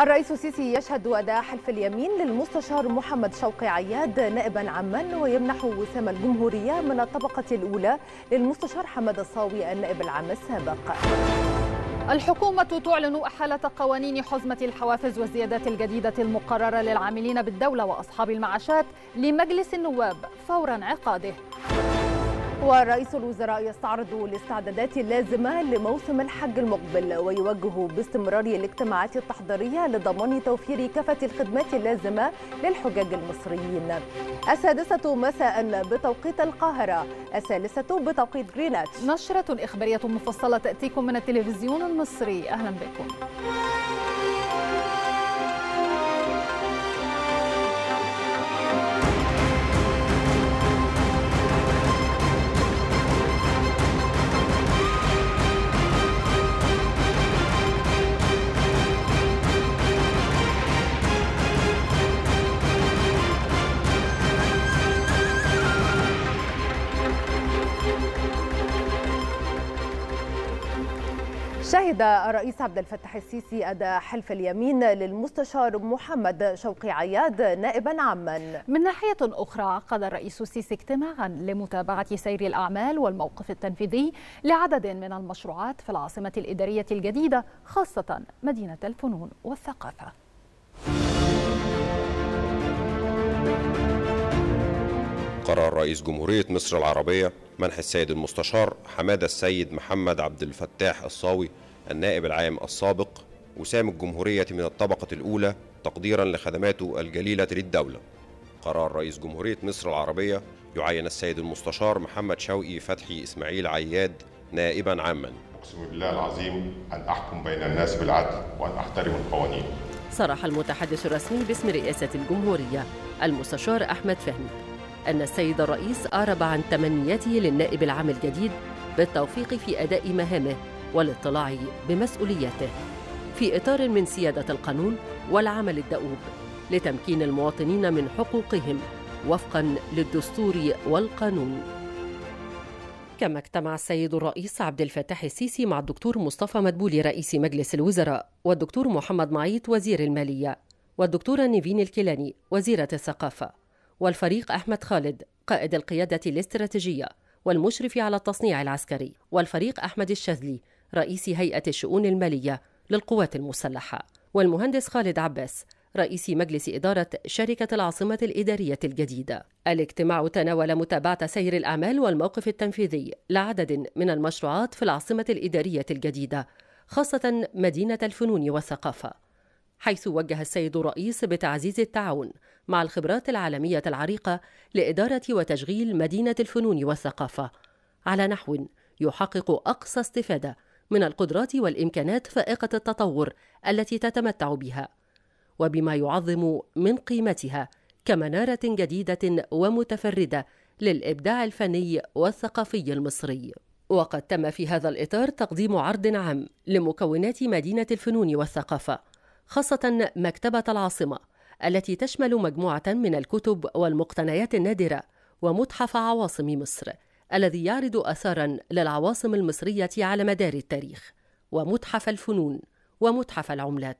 الرئيس السيسي يشهد أداء حلف اليمين للمستشار محمد شوقي عياد نائبا عاما ويمنح وسام الجمهورية من الطبقة الأولى للمستشار حمد الصاوي النائب العام السابق الحكومة تعلن إحالة قوانين حزمة الحوافز والزيادات الجديدة المقررة للعاملين بالدولة وأصحاب المعاشات لمجلس النواب فور انعقاده ورئيس الوزراء يستعرض الاستعدادات اللازمة لموسم الحج المقبل ويوجه باستمرار الاجتماعات التحضيرية لضمان توفير كافة الخدمات اللازمة للحجاج المصريين السادسة مساء بتوقيت القاهرة الثالثة بتوقيت جرينتش نشرة إخبارية مفصلة تأتيكم من التلفزيون المصري أهلا بكم شهد الرئيس عبد الفتاح السيسي أداء حلف اليمين للمستشار محمد شوقي عياد نائبا عاما من ناحية أخرى عقد الرئيس السيسي اجتماعا لمتابعة سير الأعمال والموقف التنفيذي لعدد من المشروعات في العاصمة الإدارية الجديدة خاصة مدينة الفنون والثقافة قرر رئيس جمهورية مصر العربية منح السيد المستشار حمادة السيد محمد عبد الفتاح الصاوي النائب العام السابق وسام الجمهورية من الطبقة الأولى تقديرا لخدماته الجليلة للدولة قرار رئيس جمهورية مصر العربية يعين السيد المستشار محمد شوقي فتحي إسماعيل عياد نائبا عاما أقسم بالله العظيم أن أحكم بين الناس بالعدل وأن أحترم القوانين صرح المتحدث الرسمي باسم رئاسة الجمهورية المستشار أحمد فهمي أن السيد الرئيس أعرب عن تمنيته للنائب العام الجديد بالتوفيق في أداء مهامه والاطلاع بمسؤولياته في إطار من سيادة القانون والعمل الدؤوب لتمكين المواطنين من حقوقهم وفقا للدستور والقانون كما اجتمع السيد الرئيس عبد الفتاح السيسي مع الدكتور مصطفى مدبولي رئيس مجلس الوزراء والدكتور محمد معيط وزير المالية والدكتورة نيفين الكيلاني وزيرة الثقافة والفريق أحمد خالد قائد القيادة الاستراتيجية والمشرف على التصنيع العسكري والفريق أحمد الشاذلي رئيس هيئة الشؤون المالية للقوات المسلحة والمهندس خالد عباس رئيس مجلس إدارة شركة العاصمة الإدارية الجديدة. الاجتماع تناول متابعة سير الأعمال والموقف التنفيذي لعدد من المشروعات في العاصمة الإدارية الجديدة، خاصة مدينة الفنون والثقافة. حيث وجه السيد الرئيس بتعزيز التعاون مع الخبرات العالمية العريقة لإدارة وتشغيل مدينة الفنون والثقافة على نحو يحقق أقصى استفادة من القدرات والامكانات فائقه التطور التي تتمتع بها وبما يعظم من قيمتها كمناره جديده ومتفرده للابداع الفني والثقافي المصري وقد تم في هذا الاطار تقديم عرض عام لمكونات مدينه الفنون والثقافه خاصه مكتبه العاصمه التي تشمل مجموعه من الكتب والمقتنيات النادره ومتحف عواصم مصر الذي يعرض آثارا للعواصم المصرية على مدار التاريخ ومتحف الفنون ومتحف العملات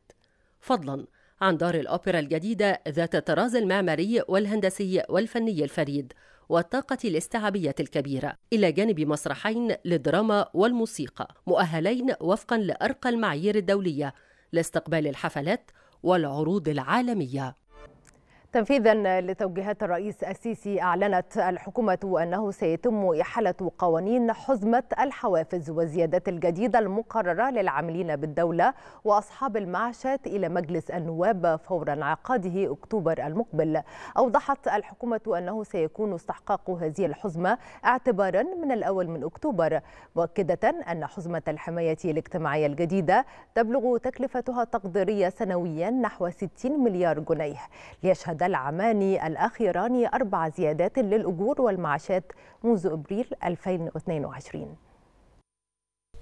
فضلا عن دار الأوبرا الجديدة ذات الطراز المعماري والهندسي والفني الفريد والطاقة الاستيعابية الكبيرة إلى جانب مسرحين للدراما والموسيقى مؤهلين وفقا لأرقى المعايير الدولية لاستقبال الحفلات والعروض العالمية تنفيذا لتوجيهات الرئيس السيسي أعلنت الحكومة أنه سيتم إحالة قوانين حزمة الحوافز والزيادات الجديدة المقررة للعاملين بالدولة وأصحاب المعاشات إلى مجلس النواب فور انعقاده أكتوبر المقبل أوضحت الحكومة أنه سيكون استحقاق هذه الحزمة اعتبارا من الأول من أكتوبر مؤكدة أن حزمة الحماية الاجتماعية الجديدة تبلغ تكلفتها تقديريه سنويا نحو 60 مليار جنيه ليشهد شهد العامان الأخيران أربع زيادات للأجور والمعاشات منذ أبريل 2022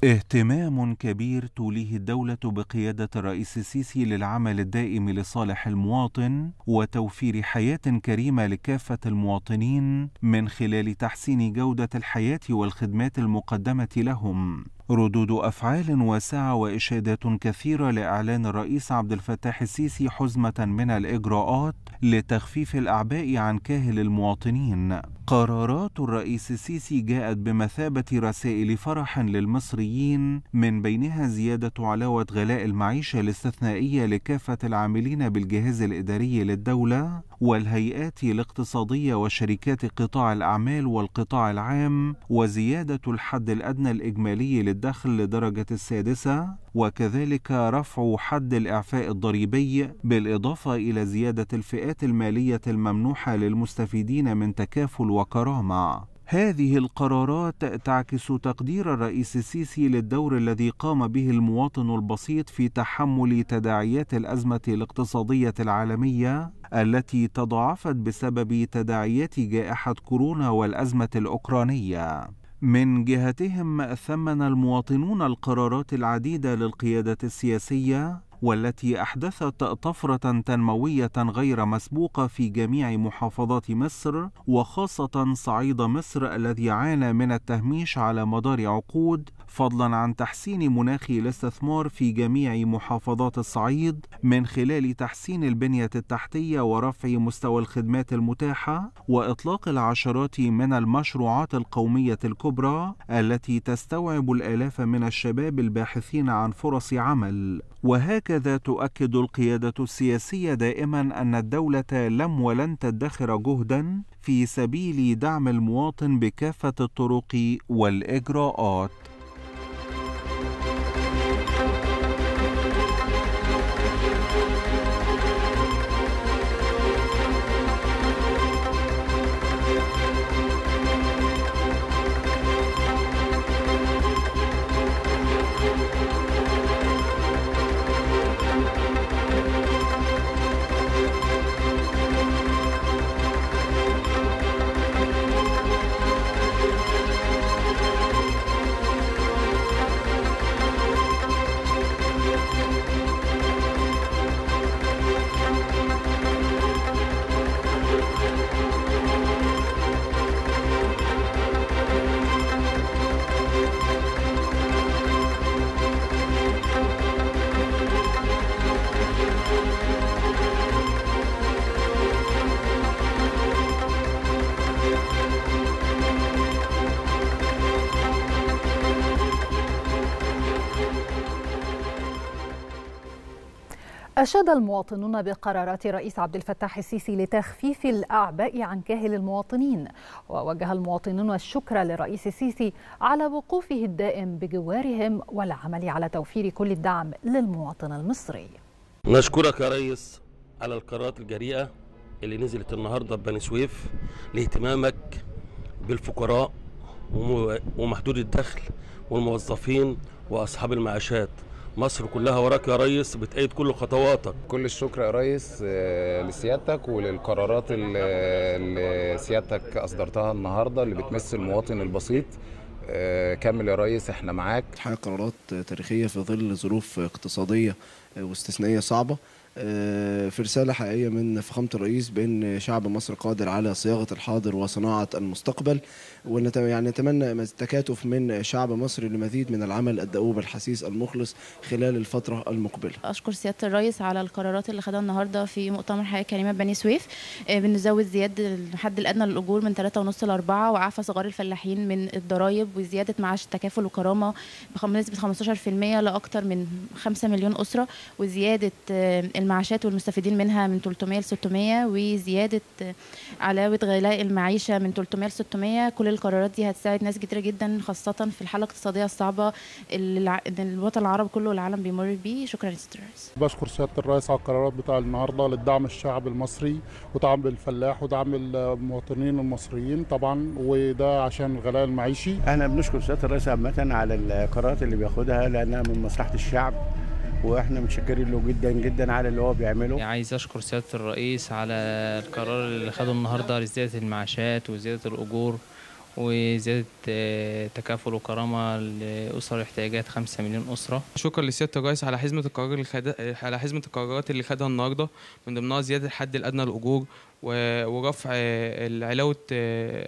اهتمام كبير توليه الدولة بقيادة الرئيس السيسي للعمل الدائم لصالح المواطن وتوفير حياة كريمة لكافة المواطنين من خلال تحسين جودة الحياة والخدمات المقدمة لهم ردود أفعال واسعة وإشادات كثيرة لإعلان الرئيس عبد الفتاح السيسي حزمة من الإجراءات لتخفيف الأعباء عن كاهل المواطنين قرارات الرئيس السيسي جاءت بمثابة رسائل فرح للمصريين من بينها زيادة علاوة غلاء المعيشة الاستثنائية لكافة العاملين بالجهاز الإداري للدولة والهيئات الاقتصادية وشركات قطاع الأعمال والقطاع العام وزيادة الحد الأدنى الإجمالي للدخل لدرجة السادسة وكذلك رفع حد الإعفاء الضريبي بالإضافة إلى زيادة الفئات المالية الممنوحة للمستفيدين من تكافل وكرامة هذه القرارات تعكس تقدير الرئيس السيسي للدور الذي قام به المواطن البسيط في تحمل تداعيات الأزمة الاقتصادية العالمية التي تضاعفت بسبب تداعيات جائحة كورونا والأزمة الأوكرانية. من جهتهم ثمن المواطنون القرارات العديدة للقيادة السياسية والتي أحدثت طفرة تنموية غير مسبوقة في جميع محافظات مصر وخاصة صعيد مصر الذي عانى من التهميش على مدار عقود فضلا عن تحسين مناخ الاستثمار في جميع محافظات الصعيد من خلال تحسين البنية التحتية ورفع مستوى الخدمات المتاحة وإطلاق العشرات من المشروعات القومية الكبرى التي تستوعب الآلاف من الشباب الباحثين عن فرص عمل وهكذا تؤكد القيادة السياسية دائما أن الدولة لم ولن تدخر جهدا في سبيل دعم المواطن بكافة الطرق والإجراءات أشاد المواطنون بقرارات الرئيس عبد الفتاح السيسي لتخفيف الأعباء عن كاهل المواطنين ووجه المواطنون الشكر للرئيس السيسي على وقوفه الدائم بجوارهم والعمل على توفير كل الدعم للمواطن المصري نشكرك يا ريس على القرارات الجريئة اللي نزلت النهاردة ببني سويف لاهتمامك بالفقراء ومحدود الدخل والموظفين وأصحاب المعاشات مصر كلها وراك يا ريس بتأيد كل خطواتك كل الشكر يا ريس آه، لسيادتك وللقرارات اللي سيادتك أصدرتها النهاردة اللي بتمس المواطن البسيط آه، كمل يا ريس احنا معاك الحقيقه قرارات تاريخيه في ظل ظروف اقتصاديه آه، واستثنائيه صعبه آه، في رسالة حقيقية من فخامة الرئيس بأن شعب مصر قادر على صياغة الحاضر وصناعة المستقبل ونتمنى يعني تكاتف من شعب مصر لمزيد من العمل الدؤوب الحثيث المخلص خلال الفترة المقبلة أشكر سيادة الرئيس على القرارات اللي خدها النهاردة في مؤتمر حياة كريمة بني سويف آه، بنزود زيادة الحد الأدنى للأجور من 3.5 ل 4 وعفى صغار الفلاحين من الضرايب وزيادة معاش التكافل وكرامة بنسبة 15% لأكثر من 5 مليون أسرة وزيادة آه، المعاشات والمستفيدين منها من 300 ل 600 وزياده علاوه غلاء المعيشه من 300 ل 600 كل القرارات دي هتساعد ناس كتيره جدا خاصه في الحاله الاقتصاديه الصعبه اللي الوطن العربي كله والعالم بيمر بيه شكرا يا الرئيس بشكر سياده الرئيس على القرارات بتاع النهارده للدعم الشعب المصري ودعم الفلاح ودعم المواطنين المصريين طبعا وده عشان الغلاء المعيشي احنا بنشكر سياده الرئيس عامه على القرارات اللي بياخدها لانها من مصلحه الشعب واحنا متشكرين له جدا جدا على اللي هو بيعمله يعني عايز اشكر سياده الرئيس على القرار اللي خده النهارده لزياده المعاشات وزياده الاجور وزيادة آه، تكافل وكرامة لأسر احتياجات خمسة مليون أسرة شكرا لسيادة الرئيس على حزمة القرار اللي على حزمة القرارات اللي خدها النهاردة من ضمنها زيادة الحد الأدنى للأجور ورفع آه، آه، علاوة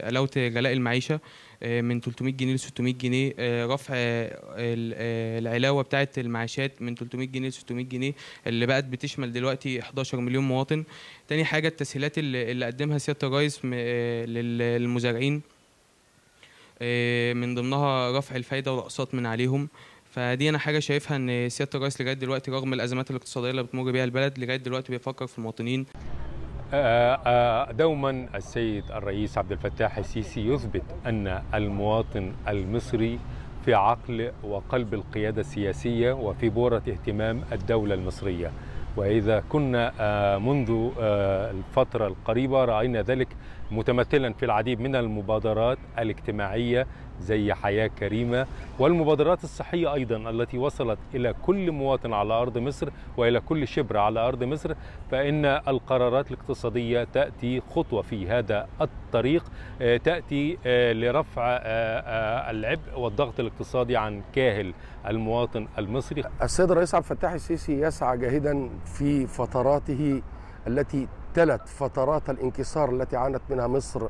علاوة غلاء المعيشة آه، من 300 جنيه ل 600 جنيه آه، رفع آه، العلاوه بتاعه المعاشات من 300 جنيه ل 600 جنيه اللي بقت بتشمل دلوقتي 11 مليون مواطن تاني حاجه التسهيلات اللي قدمها سياده الرئيس للمزارعين من ضمنها رفع الفايده والاقساط من عليهم فدي انا حاجه شايفها ان سياده الرئيس لغايه دلوقتي رغم الازمات الاقتصاديه اللي بتمر بيها البلد لغايه دلوقتي بيفكر في المواطنين آه، آه، دوما السيد الرئيس عبد الفتاح السيسي يثبت ان المواطن المصري في عقل وقلب القياده السياسيه وفي بوره اهتمام الدوله المصريه واذا كنا آه، منذ الفتره القريبه راينا ذلك متمثلا في العديد من المبادرات الاجتماعيه زي حياة كريمة والمبادرات الصحية أيضا التي وصلت إلى كل مواطن على أرض مصر وإلى كل شبر على أرض مصر فإن القرارات الاقتصادية تأتي خطوة في هذا الطريق آه، تأتي آه، لرفع آه، العبء والضغط الاقتصادي عن كاهل المواطن المصري السيد الرئيس عبد الفتاح السيسي يسعى جاهدا في فتراته التي تلت فترات الانكسار التي عانت منها مصر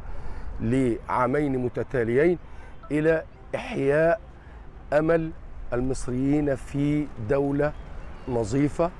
لعامين متتاليين إلى إحياء أمل المصريين في دولة نظيفة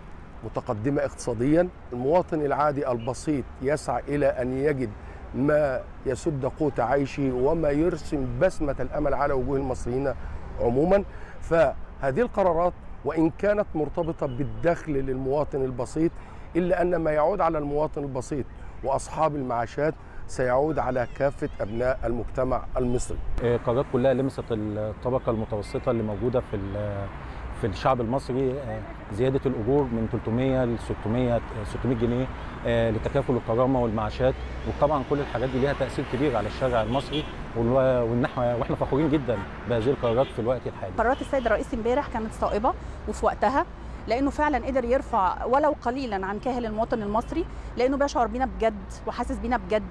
متقدمة اقتصاديا المواطن العادي البسيط يسعى إلى أن يجد ما يسد قوت عيشه وما يرسم بسمة الأمل على وجوه المصريين عموما فهذه القرارات وإن كانت مرتبطة بالدخل للمواطن البسيط إلا أن ما يعود على المواطن البسيط وأصحاب المعاشات سيعود على كافة أبناء المجتمع المصري القرارات إيه، كلها لمست الطبقة المتوسطة اللي موجودة في في الشعب المصري إيه، زياده الاجور من 300 ل 600 600 إيه، جنيه لتكافل الكرامه والمعاشات وطبعا كل الحاجات دي ليها تاثير كبير على الشارع المصري والنحو واحنا فخورين جدا بهذه القرارات في الوقت الحالي. قرارات السيد الرئيس امبارح كانت صائبه وفي وقتها لانه فعلا قدر يرفع ولو قليلا عن كاهل المواطن المصري لانه بيشعر بينا بجد وحاسس بينا بجد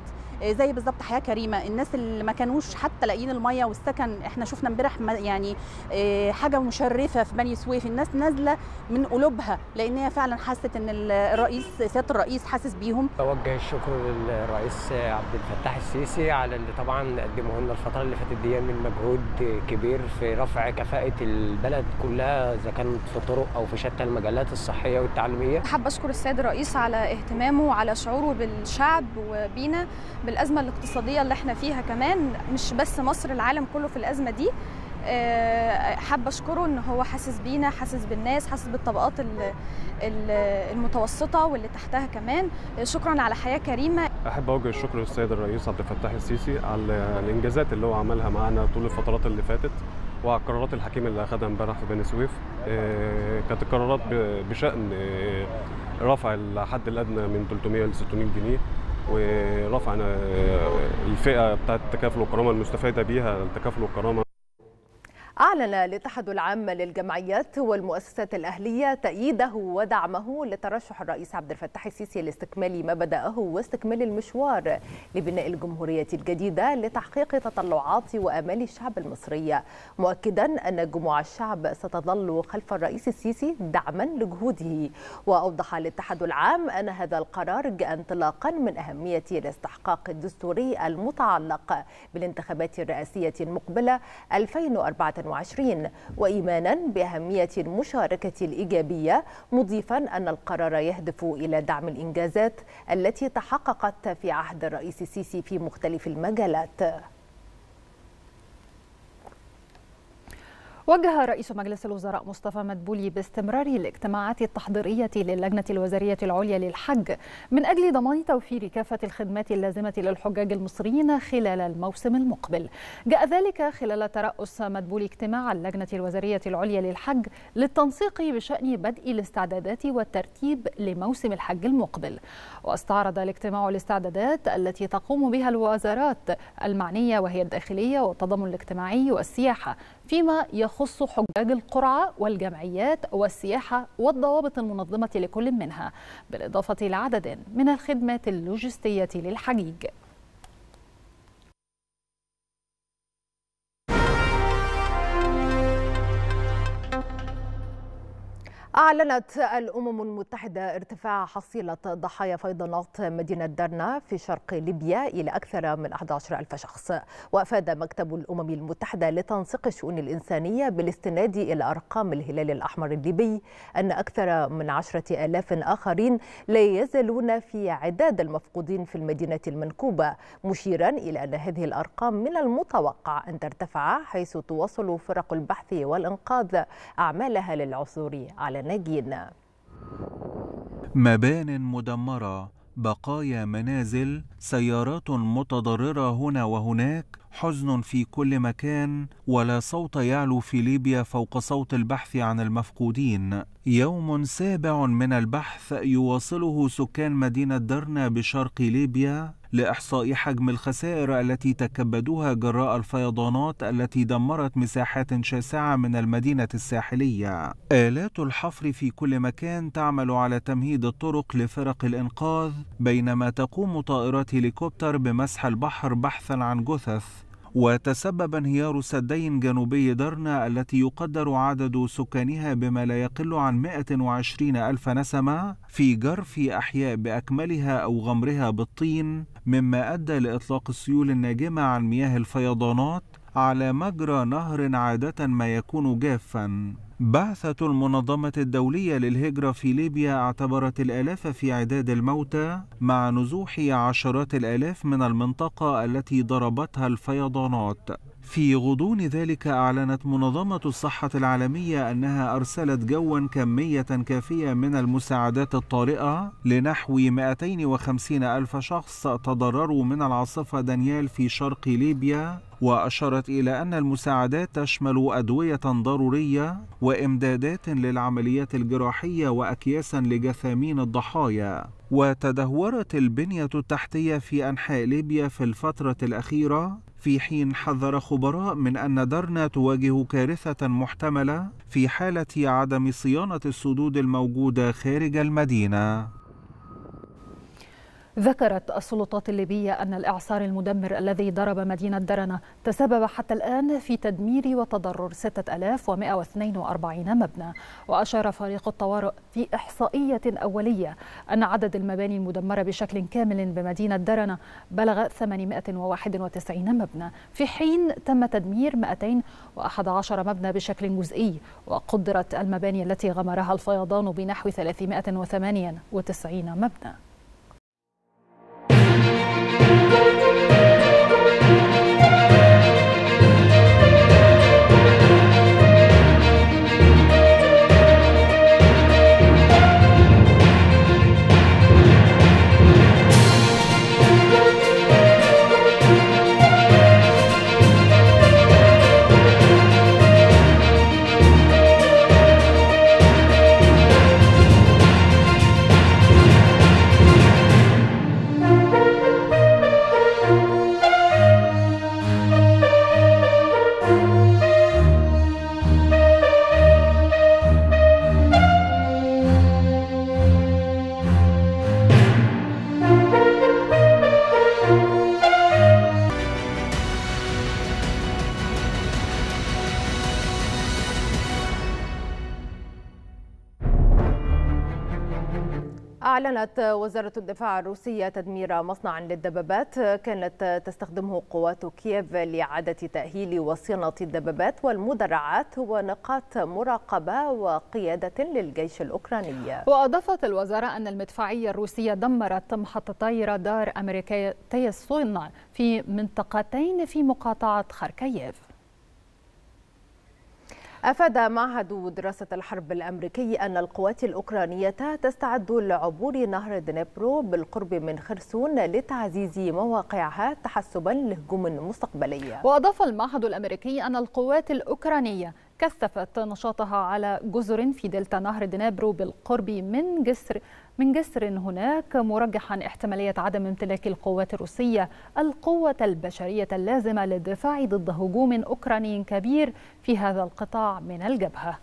آه، زي بالظبط حياه كريمه الناس اللي ما كانوش حتى لاقيين الميه والسكن احنا شفنا امبارح يعني آه، حاجه مشرفه في بني سويف الناس نازله من قلوبها لان هي فعلا حست ان الرئيس سياده الرئيس حاسس بيهم اوجه الشكر للرئيس عبد الفتاح السيسي على اللي طبعا قدمه لنا الفتره اللي فاتت دي من مجهود كبير في رفع كفاءه البلد كلها اذا كانت في الطرق او في شتى المجالات الصحيه والتعليميه حابه اشكر السيد الرئيس على اهتمامه وعلى شعوره بالشعب وبينا بالازمه الاقتصاديه اللي احنا فيها كمان مش بس مصر العالم كله في الازمه دي آه، حابه اشكره ان هو حاسس بينا حاسس بالناس حاسس بالطبقات المتوسطه واللي تحتها كمان شكرا على حياه كريمه احب اوجه الشكر للسيد الرئيس عبد الفتاح السيسي على الانجازات اللي هو عملها معانا طول الفترات اللي فاتت وعلى القرارات الحكيمه اللي اخذها امبارح في بني سويف آه، كانت القرارات بشان آه، رفع الحد الادنى من 300 ل 600 جنيه ورفعنا آه، الفئه بتاعت التكافل والكرامه المستفاده بيها التكافل والكرامه أعلن الاتحاد العام للجمعيات والمؤسسات الأهلية تأييده ودعمه لترشح الرئيس عبد الفتاح السيسي لاستكمال ما بدأه واستكمال المشوار لبناء الجمهورية الجديدة لتحقيق تطلعات وآمال الشعب المصري مؤكدا أن جموع الشعب ستظل خلف الرئيس السيسي دعما لجهوده وأوضح الاتحاد العام أن هذا القرار جاء انطلاقا من أهمية الاستحقاق الدستوري المتعلق بالانتخابات الرئاسية المقبلة 2024 2021 وإيمانا بأهمية المشاركة الإيجابية مضيفا أن القرار يهدف إلى دعم الإنجازات التي تحققت في عهد الرئيس السيسي في مختلف المجالات وجه رئيس مجلس الوزراء مصطفى مدبولي باستمرار الاجتماعات التحضيرية للجنة الوزارية العليا للحج من أجل ضمان توفير كافة الخدمات اللازمة للحجاج المصريين خلال الموسم المقبل جاء ذلك خلال ترأس مدبولي اجتماع اللجنة الوزارية العليا للحج للتنسيق بشأن بدء الاستعدادات والترتيب لموسم الحج المقبل واستعرض الاجتماع الاستعدادات التي تقوم بها الوزارات المعنية وهي الداخلية والتضامن الاجتماعي والسياحة فيما يخص حجاج القرعة والجمعيات والسياحة والضوابط المنظمة لكل منها بالإضافة لعدد من الخدمات اللوجستية للحجيج أعلنت الأمم المتحدة ارتفاع حصيلة ضحايا فيضانات مدينة درنا في شرق ليبيا إلى أكثر من 11 ألف شخص وأفاد مكتب الأمم المتحدة لتنسيق الشؤون الإنسانية بالاستناد إلى أرقام الهلال الأحمر الليبي أن أكثر من 10 ألاف آخرين لا يزالون في عداد المفقودين في المدينة المنكوبة مشيرا إلى أن هذه الأرقام من المتوقع أن ترتفع حيث تواصل فرق البحث والإنقاذ أعمالها للعثور على الناجين مبان مدمرة بقايا منازل سيارات متضررة هنا وهناك حزن في كل مكان ولا صوت يعلو في ليبيا فوق صوت البحث عن المفقودين يوم سابع من البحث يواصله سكان مدينة درنا بشرق ليبيا لإحصاء حجم الخسائر التي تكبدوها جراء الفيضانات التي دمرت مساحات شاسعة من المدينة الساحلية. آلات الحفر في كل مكان تعمل على تمهيد الطرق لفرق الإنقاذ بينما تقوم طائرات هليكوبتر بمسح البحر بحثا عن جثث وتسبب انهيار سدي جنوبي درنا التي يقدر عدد سكانها بما لا يقل عن 120 ألف نسمة في جرف أحياء بأكملها أو غمرها بالطين مما أدى لإطلاق السيول الناجمة عن مياه الفيضانات على مجرى نهر عادة ما يكون جافا بعثة المنظمة الدولية للهجرة في ليبيا اعتبرت الآلاف في عداد الموتى مع نزوح عشرات الآلاف من المنطقة التي ضربتها الفيضانات في غضون ذلك أعلنت منظمة الصحة العالمية أنها أرسلت جوا كمية كافية من المساعدات الطارئة لنحو 250 ألف شخص تضرروا من العاصفة دانيال في شرق ليبيا وأشارت إلى أن المساعدات تشمل أدوية ضرورية وإمدادات للعمليات الجراحية وأكياسا لجثامين الضحايا وتدهورت البنية التحتية في أنحاء ليبيا في الفترة الأخيرة في حين حذر خبراء من أن درنا تواجه كارثة محتملة في حالة عدم صيانة السدود الموجودة خارج المدينة ذكرت السلطات الليبية أن الإعصار المدمر الذي ضرب مدينة درنة تسبب حتى الآن في تدمير وتضرر 6142 مبنى وأشار فريق الطوارئ في إحصائية أولية أن عدد المباني المدمرة بشكل كامل بمدينة درنة بلغ 891 مبنى في حين تم تدمير 211 مبنى بشكل جزئي وقدرت المباني التي غمرها الفيضان بنحو 398 مبنى أعلنت وزارة الدفاع الروسية تدمير مصنع للدبابات كانت تستخدمه قوات كييف لإعادة تأهيل وصيانة الدبابات والمدرعات ونقاط مراقبة وقيادة للجيش الأوكراني وأضافت الوزارة أن المدفعية الروسية دمرت محطتي رادار أمريكيتي الصنع في منطقتين في مقاطعة خركييف. أفاد معهد دراسة الحرب الأمريكي أن القوات الأوكرانية تستعد لعبور نهر دنيبرو بالقرب من خرسون لتعزيز مواقعها تحسبا لهجوم مستقبلي وأضاف المعهد الأمريكي أن القوات الأوكرانية كثفت نشاطها على جزر في دلتا نهر دنيبرو بالقرب من جسر من جسر هناك مرجحا احتمالية عدم امتلاك القوات الروسية القوة البشرية اللازمة للدفاع ضد هجوم أوكراني كبير في هذا القطاع من الجبهة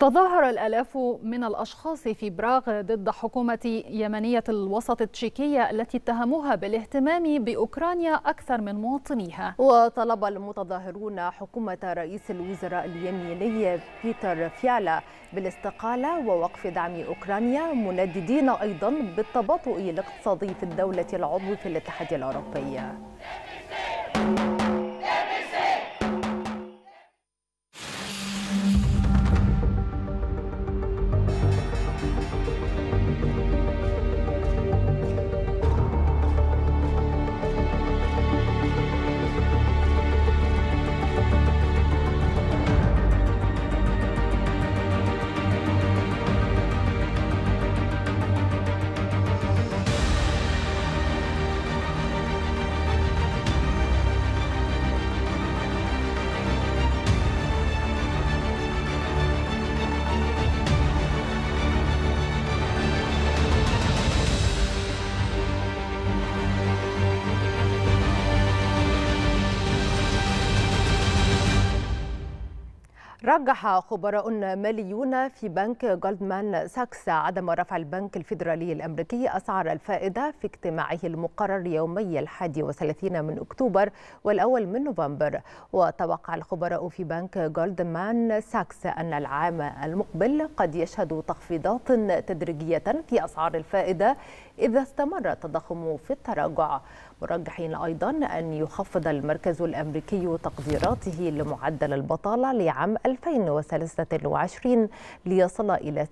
تظاهر الآلاف من الأشخاص في براغ ضد حكومة يمنية الوسط التشيكية التي اتهموها بالاهتمام بأوكرانيا أكثر من مواطنيها وطلب المتظاهرون حكومة رئيس الوزراء اليمني بيتر فيالا بالاستقالة ووقف دعم أوكرانيا منددين أيضا بالتباطؤ الاقتصادي في الدولة العضو في الاتحاد الأوروبي رجح خبراء ماليون في بنك جولدمان ساكس عدم رفع البنك الفيدرالي الأمريكي أسعار الفائدة في اجتماعه المقرر يومي الحادي وثلاثين من أكتوبر والأول من نوفمبر وتوقع الخبراء في بنك جولدمان ساكس أن العام المقبل قد يشهد تخفيضات تدريجية في أسعار الفائدة إذا استمر التضخم في التراجع مرجحين أيضا أن يخفض المركز الأمريكي تقديراته لمعدل البطالة لعام 2023 ليصل إلى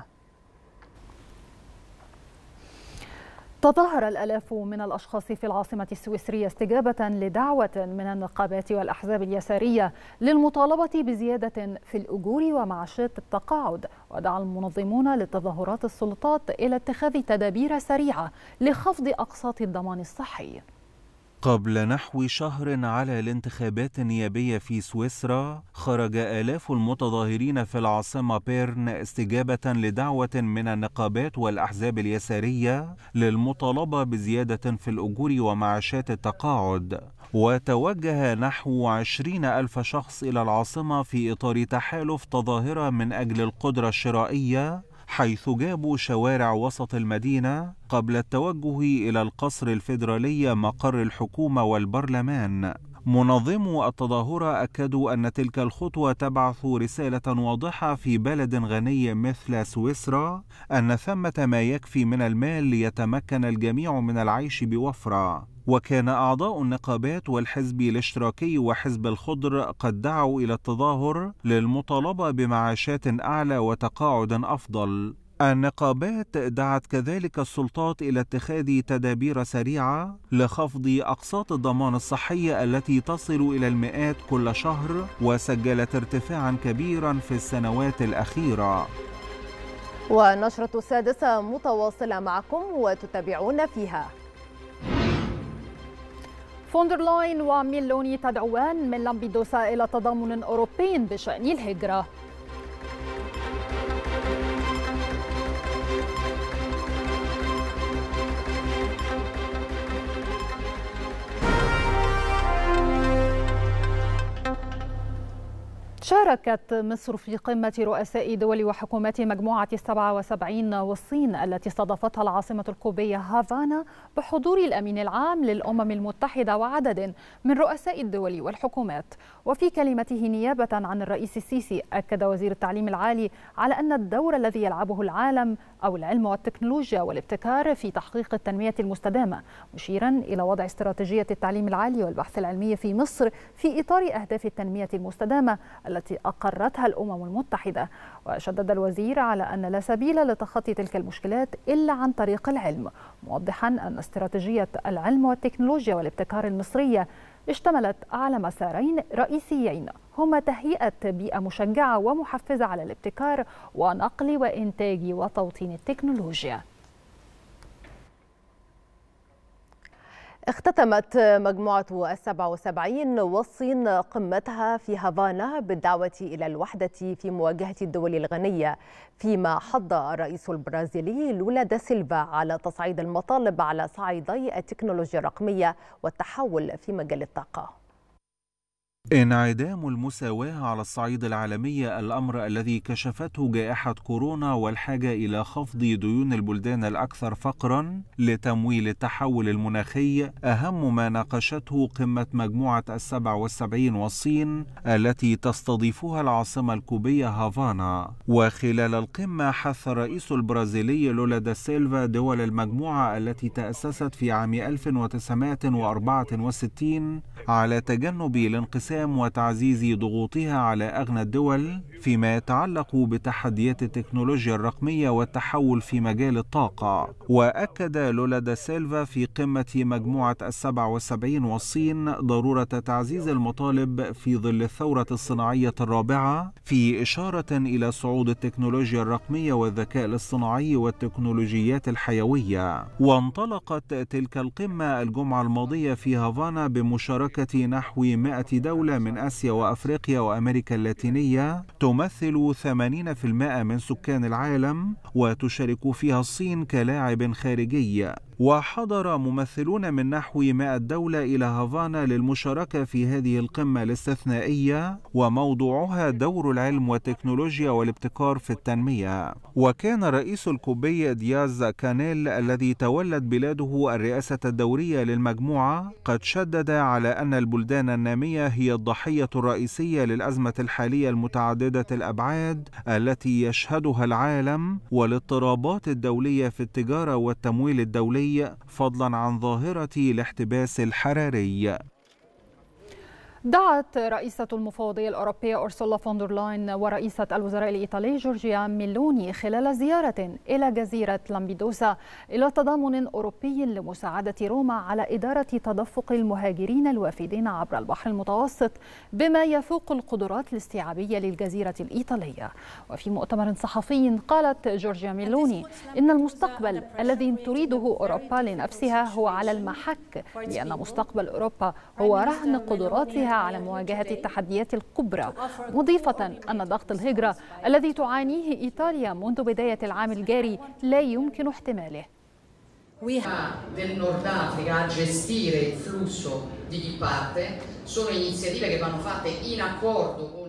3.9% تظاهر الألاف من الأشخاص في العاصمة السويسرية استجابة لدعوة من النقابات والأحزاب اليسارية للمطالبة بزيادة في الأجور ومعاشات التقاعد ودعا المنظمون لتظاهرات السلطات إلى اتخاذ تدابير سريعة لخفض أقساط الضمان الصحي قبل نحو شهر على الانتخابات النيابية في سويسرا خرج آلاف المتظاهرين في العاصمة بيرن استجابة لدعوة من النقابات والأحزاب اليسارية للمطالبة بزيادة في الأجور ومعاشات التقاعد وتوجه نحو عشرين ألف شخص إلى العاصمة في إطار تحالف تظاهرة من أجل القدرة الشرائية حيث جابوا شوارع وسط المدينة قبل التوجه إلى القصر الفيدرالي مقر الحكومة والبرلمان منظمو التظاهرة أكدوا أن تلك الخطوة تبعث رسالة واضحة في بلد غني مثل سويسرا أن ثمة ما يكفي من المال ليتمكن الجميع من العيش بوفرة وكان أعضاء النقابات والحزب الاشتراكي وحزب الخضر قد دعوا إلى التظاهر للمطالبة بمعاشات أعلى وتقاعد أفضل النقابات دعت كذلك السلطات إلى اتخاذ تدابير سريعة لخفض أقساط الضمان الصحي التي تصل إلى المئات كل شهر وسجلت ارتفاعا كبيرا في السنوات الأخيرة ونشرة السادسة متواصلة معكم وتتابعون فيها فوندرلاين وميلوني تدعوان من لامبيدوسا إلى تضامن أوروبي بشأن الهجرة شاركت مصر في قمة رؤساء دول وحكومات مجموعة 77 والصين التي استضافتها العاصمة الكوبية هافانا بحضور الأمين العام للأمم المتحدة وعدد من رؤساء الدول والحكومات وفي كلمته نيابة عن الرئيس السيسي أكد وزير التعليم العالي على أن الدور الذي يلعبه العالم أو العلم والتكنولوجيا والابتكار في تحقيق التنمية المستدامة مشيرا إلى وضع استراتيجية التعليم العالي والبحث العلمي في مصر في إطار أهداف التنمية المستدامة التي أقرتها الأمم المتحدة وشدد الوزير على أن لا سبيل لتخطي تلك المشكلات إلا عن طريق العلم موضحا أن استراتيجية العلم والتكنولوجيا والابتكار المصرية اشتملت على مسارين رئيسيين هما تهيئة بيئة مشجعة ومحفزة على الابتكار ونقل وإنتاج وتوطين التكنولوجيا اختتمت مجموعة السبع وسبعين والصين قمتها في هافانا بالدعوة إلى الوحدة في مواجهة الدول الغنية فيما حض الرئيس البرازيلي لولا دا سيلفا على تصعيد المطالب على صعيدي التكنولوجيا الرقمية والتحول في مجال الطاقة انعدام المساواة على الصعيد العالمي الأمر الذي كشفته جائحة كورونا والحاجة إلى خفض ديون البلدان الأكثر فقرا لتمويل التحول المناخي أهم ما ناقشته قمة مجموعة السبع والسبعين والصين التي تستضيفها العاصمة الكوبية هافانا وخلال القمة حث الرئيس البرازيلي لولا دا سيلفا دول المجموعة التي تأسست في عام 1964 على تجنب الانقسام الانقسام وتعزيز ضغوطها على أغنى الدول فيما يتعلق بتحديات التكنولوجيا الرقمية والتحول في مجال الطاقة وأكد لولا دا سيلفا في قمة مجموعة السبع والسبعين والصين ضرورة تعزيز المطالب في ظل الثورة الصناعية الرابعة في إشارة إلى صعود التكنولوجيا الرقمية والذكاء الاصطناعي والتكنولوجيات الحيوية وانطلقت تلك القمة الجمعة الماضية في هافانا بمشاركة نحو 100 دولة الأولى من آسيا وأفريقيا وأمريكا اللاتينية تمثل 80% من سكان العالم وتشارك فيها الصين كلاعب خارجي وحضر ممثلون من نحو 100 دولة إلى هافانا للمشاركة في هذه القمة الاستثنائية وموضوعها دور العلم والتكنولوجيا والابتكار في التنمية وكان رئيس الكوبية دياز كانيل الذي تولت بلاده الرئاسة الدورية للمجموعة قد شدد على أن البلدان النامية هي الضحية الرئيسية للأزمة الحالية المتعددة الأبعاد التي يشهدها العالم والاضطرابات الدولية في التجارة والتمويل الدولي الجوي فضلا عن ظاهرة الاحتباس الحراري دعت رئيسة المفوضية الأوروبية أرسولا فوندرلاين ورئيسة الوزراء الإيطالي جورجيا ميلوني خلال زيارة إلى جزيرة لامبيدوسا إلى تضامن أوروبي لمساعدة روما على إدارة تدفق المهاجرين الوافدين عبر البحر المتوسط بما يفوق القدرات الاستيعابية للجزيرة الإيطالية وفي مؤتمر صحفي قالت جورجيا ميلوني إن المستقبل الذي تريده أوروبا لنفسها هو على المحك لأن مستقبل أوروبا هو رهن قدراتها على مواجهة التحديات الكبرى مضيفة أن ضغط الهجرة الذي تعانيه إيطاليا منذ بداية العام الجاري لا يمكن احتماله sono iniziative che vanno fatte in accordo con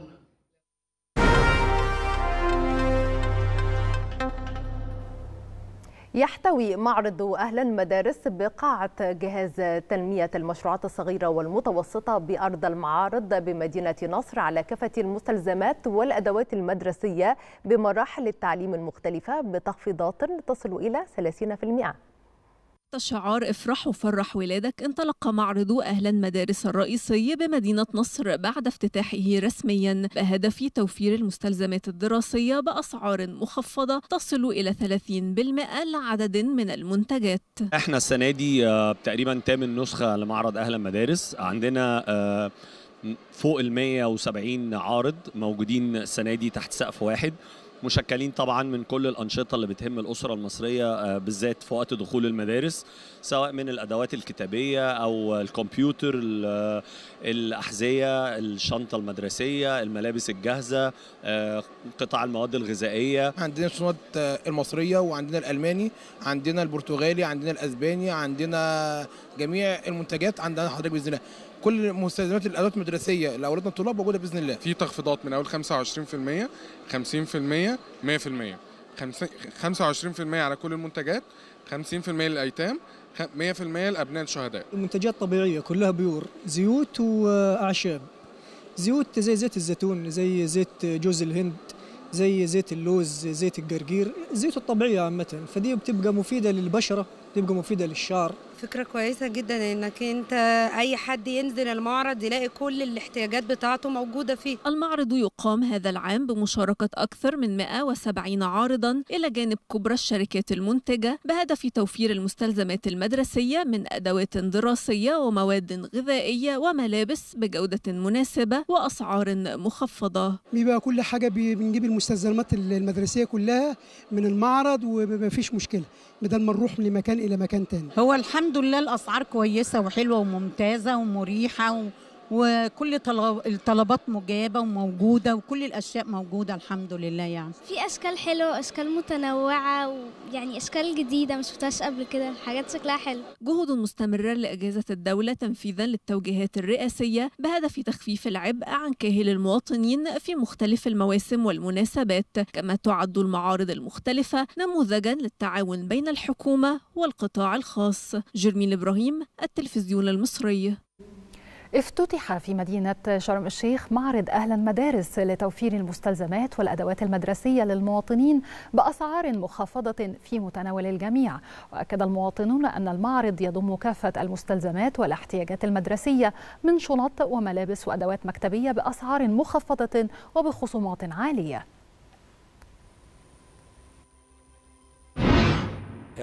يحتوي معرض أهلا مدارس بقاعة جهاز تنمية المشروعات الصغيرة والمتوسطة بأرض المعارض بمدينة نصر على كافة المستلزمات والأدوات المدرسية بمراحل التعليم المختلفة بتخفيضات تصل إلى 30%. شعار افرح وفرح ولادك انطلق معرض أهلا مدارس الرئيسي بمدينة نصر بعد افتتاحه رسميا بهدف توفير المستلزمات الدراسية بأسعار مخفضة تصل إلى 30% لعدد من المنتجات احنا السنة دي آه، تقريبا تامن نسخة لمعرض أهلا مدارس عندنا آه، فوق ال 170 عارض موجودين السنة دي تحت سقف واحد مشكلين طبعا من كل الانشطه اللي بتهم الاسره المصريه آه، بالذات في وقت دخول المدارس سواء من الادوات الكتابيه او الكمبيوتر الاحذيه الشنطه المدرسيه الملابس الجاهزه آه، قطع المواد الغذائيه عندنا الشنط آه، المصريه وعندنا الالماني عندنا البرتغالي عندنا الاسباني عندنا جميع المنتجات عندنا حضرتك باذن الله كل مستلزمات الادوات المدرسيه لاولادنا الطلاب موجوده باذن الله في تخفيضات من اول 25% 50% 100% 25% على كل المنتجات 50% للايتام 100% لابناء الشهداء المنتجات الطبيعيه كلها بيور زيوت واعشاب زيوت زي زيت الزيتون زي زيت جوز الهند زي زيت اللوز زيت الجرجير زيوت الطبيعيه عامه فدي بتبقى مفيده للبشره بتبقى مفيده للشعر فكرة كويسة جدا انك انت اي حد ينزل المعرض يلاقي كل الاحتياجات بتاعته موجودة فيه. المعرض يقام هذا العام بمشاركة اكثر من 170 عارضا الى جانب كبرى الشركات المنتجة بهدف توفير المستلزمات المدرسية من ادوات دراسية ومواد غذائية وملابس بجودة مناسبة واسعار مخفضة. بيبقى كل حاجة بنجيب المستلزمات المدرسية كلها من المعرض وما فيش مشكلة. بدل ما نروح من مكان الى مكان تاني هو الحمد لله الاسعار كويسه وحلوه وممتازه ومريحه و... وكل الطلبات مجابه وموجوده وكل الاشياء موجوده الحمد لله يعني في اشكال حلوه اشكال متنوعه ويعني اشكال جديده ما شفتهاش قبل كده حاجات شكلها حلو جهود مستمره لاجهزه الدوله تنفيذا للتوجيهات الرئاسيه بهدف تخفيف العبء عن كاهل المواطنين في مختلف المواسم والمناسبات كما تعد المعارض المختلفه نموذجا للتعاون بين الحكومه والقطاع الخاص جرمين ابراهيم التلفزيون المصري افتتح في مدينة شرم الشيخ معرض أهل المدارس لتوفير المستلزمات والأدوات المدرسية للمواطنين بأسعار مخفضة في متناول الجميع وأكد المواطنون أن المعرض يضم كافة المستلزمات والاحتياجات المدرسية من شنط وملابس وأدوات مكتبية بأسعار مخفضة وبخصومات عالية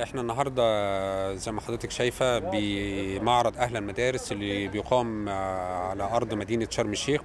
احنا النهارده زي ما حضرتك شايفه بمعرض اهل المدارس اللي بيقام على ارض مدينه شرم الشيخ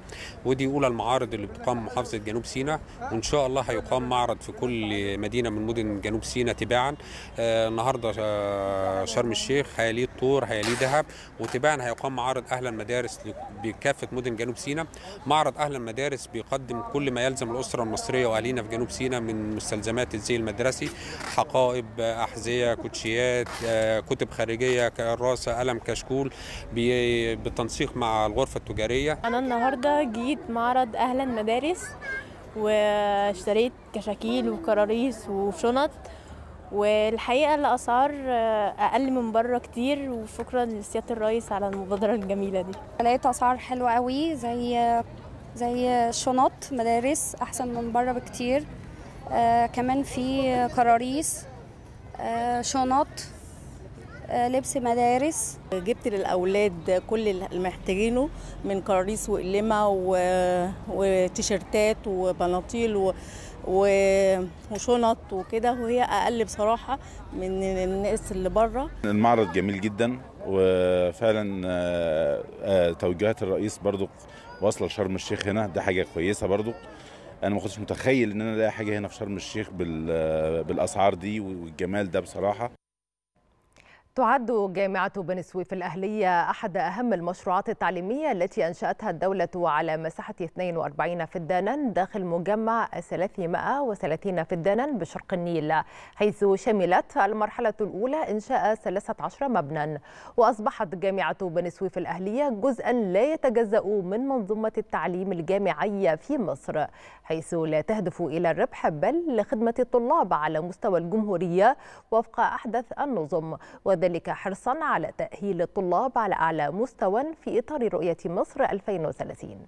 ودي اولى المعارض اللي بتقام محافظه جنوب سيناء وان شاء الله هيقام معرض في كل مدينه من مدن جنوب سيناء تباعا آه، النهارده آه، شرم الشيخ هيليه طور هيليه دهب وتباعا هيقام معرض اهل المدارس بكافه مدن جنوب سيناء معرض اهل المدارس بيقدم كل ما يلزم الاسره المصريه واهالينا في جنوب سيناء من مستلزمات الزي المدرسي حقائب احذيه خارجيه كوتشيات آه، كتب خارجيه كراسه قلم كشكول بالتنسيق مع الغرفه التجاريه انا النهارده جيت معرض اهلا مدارس واشتريت كشاكيل وكراريس وشنط والحقيقه الاسعار آه، اقل من بره كتير وشكرا لسياده الرئيس على المبادره الجميله دي لقيت اسعار حلوه قوي زي زي شنط مدارس احسن من بره بكتير آه كمان في كراريس آه، شنط آه، لبس مدارس جبت للاولاد كل اللي محتاجينه من كراريس وقلمه و... وتيشرتات وبناطيل و... وشنط وكده وهي اقل بصراحه من الناس اللي بره المعرض جميل جدا وفعلا آه، توجيهات الرئيس برضو واصله لشرم الشيخ هنا ده حاجه كويسه برضو انا ما كنتش متخيل ان انا الاقي حاجه هنا في شرم الشيخ بالاسعار دي والجمال ده بصراحه تعد جامعة بن سويف الأهلية أحد أهم المشروعات التعليمية التي أنشأتها الدولة على مساحة 42 فدانا داخل مجمع 330 فدانا بشرق النيل حيث شملت المرحلة الأولى إنشاء 13 مبنى وأصبحت جامعة بن سويف الأهلية جزءا لا يتجزأ من منظومة التعليم الجامعية في مصر حيث لا تهدف إلى الربح بل لخدمة الطلاب على مستوى الجمهورية وفق أحدث النظم وذلك وذلك حرصا على تأهيل الطلاب على أعلى مستوى في إطار رؤية مصر 2030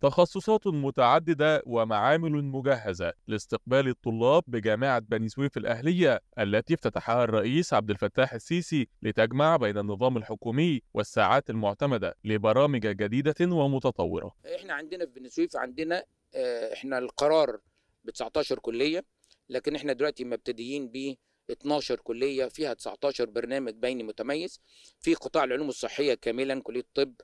تخصصات متعددة ومعامل مجهزة لاستقبال الطلاب بجامعة بني سويف الأهلية التي افتتحها الرئيس عبد الفتاح السيسي لتجمع بين النظام الحكومي والساعات المعتمدة لبرامج جديدة ومتطورة احنا عندنا في بني سويف عندنا آه، احنا القرار ب 19 كلية لكن احنا دلوقتي مبتدئين ب 12 كليه فيها 19 برنامج بيني متميز في قطاع العلوم الصحيه كاملا كليه الطب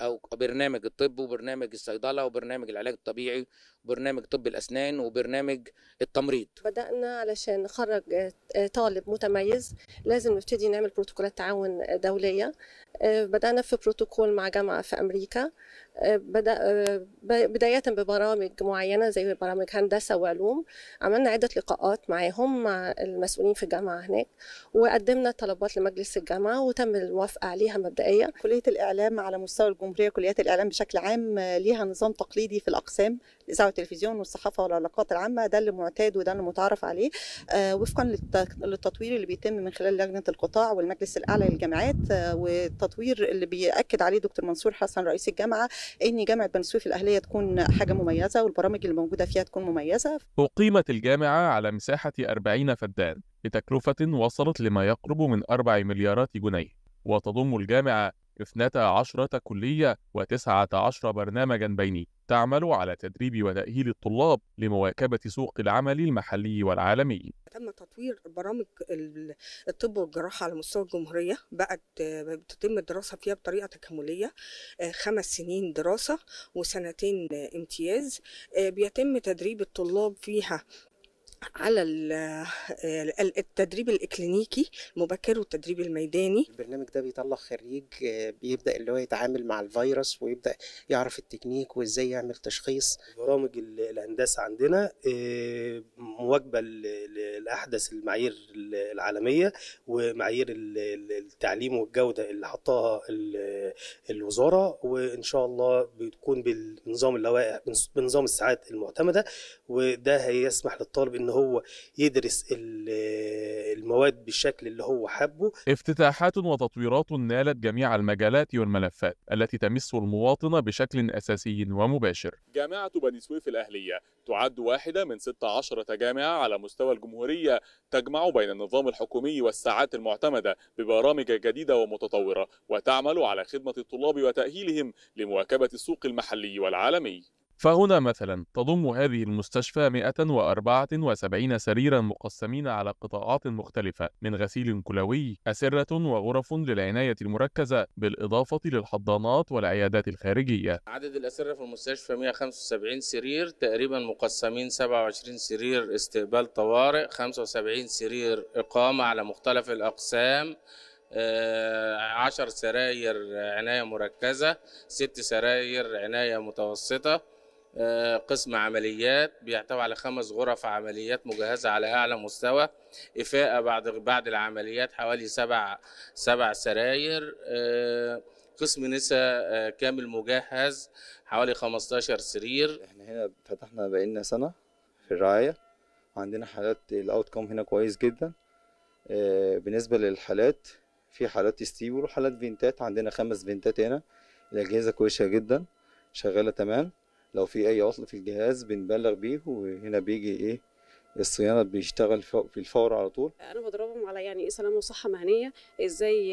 او برنامج الطب وبرنامج الصيدله وبرنامج العلاج الطبيعي وبرنامج طب الاسنان وبرنامج التمريض بدانا علشان نخرج آه، آه، طالب متميز لازم نبتدي نعمل بروتوكولات تعاون دوليه آه، بدانا في بروتوكول مع جامعه في امريكا بدأ بداية ببرامج معينة زي برامج هندسة وعلوم عملنا عدة لقاءات معاهم مع المسؤولين في الجامعة هناك وقدمنا طلبات لمجلس الجامعة وتم الموافقة عليها مبدئيا كلية الإعلام على مستوى الجمهورية كليات الإعلام بشكل عام ليها نظام تقليدي في الأقسام الإذاعة والتلفزيون والصحافة والعلاقات العامة ده اللي معتاد وده اللي متعرف عليه آه، وفقا للتطوير اللي بيتم من خلال لجنة القطاع والمجلس الأعلى للجامعات آه، والتطوير اللي بيأكد عليه دكتور منصور حسن رئيس الجامعة ان جامعه بن سويف الاهليه تكون حاجه مميزه والبرامج اللي موجوده فيها تكون مميزه اقيمت الجامعه على مساحه 40 فدان بتكلفه وصلت لما يقرب من 4 مليارات جنيه وتضم الجامعه اثنتا عشرة كلية وتسعة عشر برنامجا بيني تعمل على تدريب وتأهيل الطلاب لمواكبة سوق العمل المحلي والعالمي تم تطوير برامج الطب والجراحة على مستوى الجمهورية بقت بتتم الدراسة فيها بطريقة تكاملية آه، خمس سنين دراسة وسنتين امتياز آه، بيتم تدريب الطلاب فيها على آه، التدريب الاكلينيكي المبكر والتدريب الميداني البرنامج ده بيطلع خريج آه، بيبدا اللي هو يتعامل مع الفيروس ويبدا يعرف التكنيك وازاي يعمل تشخيص برامج الهندسه عندنا آه، مواكبه لاحدث المعايير العالميه ومعايير التعليم والجوده اللي حطاها الوزاره وان شاء الله بتكون بالنظام اللوائح بنظام الساعات المعتمده وده هيسمح للطالب ان هو يدرس المواد بالشكل اللي هو حبه افتتاحات وتطويرات نالت جميع المجالات والملفات التي تمس المواطن بشكل أساسي ومباشر جامعة بني سويف الأهلية تعد واحدة من 16 جامعة على مستوى الجمهورية تجمع بين النظام الحكومي والساعات المعتمدة ببرامج جديدة ومتطورة وتعمل على خدمة الطلاب وتأهيلهم لمواكبة السوق المحلي والعالمي فهنا مثلا تضم هذه المستشفى 174 سريرا مقسمين على قطاعات مختلفة من غسيل كلوي، أسرة وغرف للعناية المركزة بالإضافة للحضانات والعيادات الخارجية. عدد الأسرة في المستشفى 175 سرير تقريبا مقسمين 27 سرير استقبال طوارئ، 75 سرير إقامة على مختلف الأقسام، آه، عشر سراير عناية مركزة ست سراير عناية متوسطة آه، قسم عمليات بيحتوي على خمس غرف عمليات مجهزة على أعلى مستوى إفاءة بعد بعد العمليات حوالي سبع سبع سراير آه، قسم نساء آه، كامل مجهز حوالي 15 سرير احنا هنا فتحنا بقالنا سنة في الرعاية عندنا حالات الاوت كوم هنا كويس جدا بالنسبة للحالات في حالات ستيبر وحالات فينتات عندنا خمس فينتات هنا الأجهزة كويسة جدا شغالة تمام لو في اي عطل في الجهاز بنبلغ بيه وهنا بيجي ايه الصيانه بيشتغل في الفور على طول انا بدربهم على يعني ايه سلامه وصحه مهنيه ازاي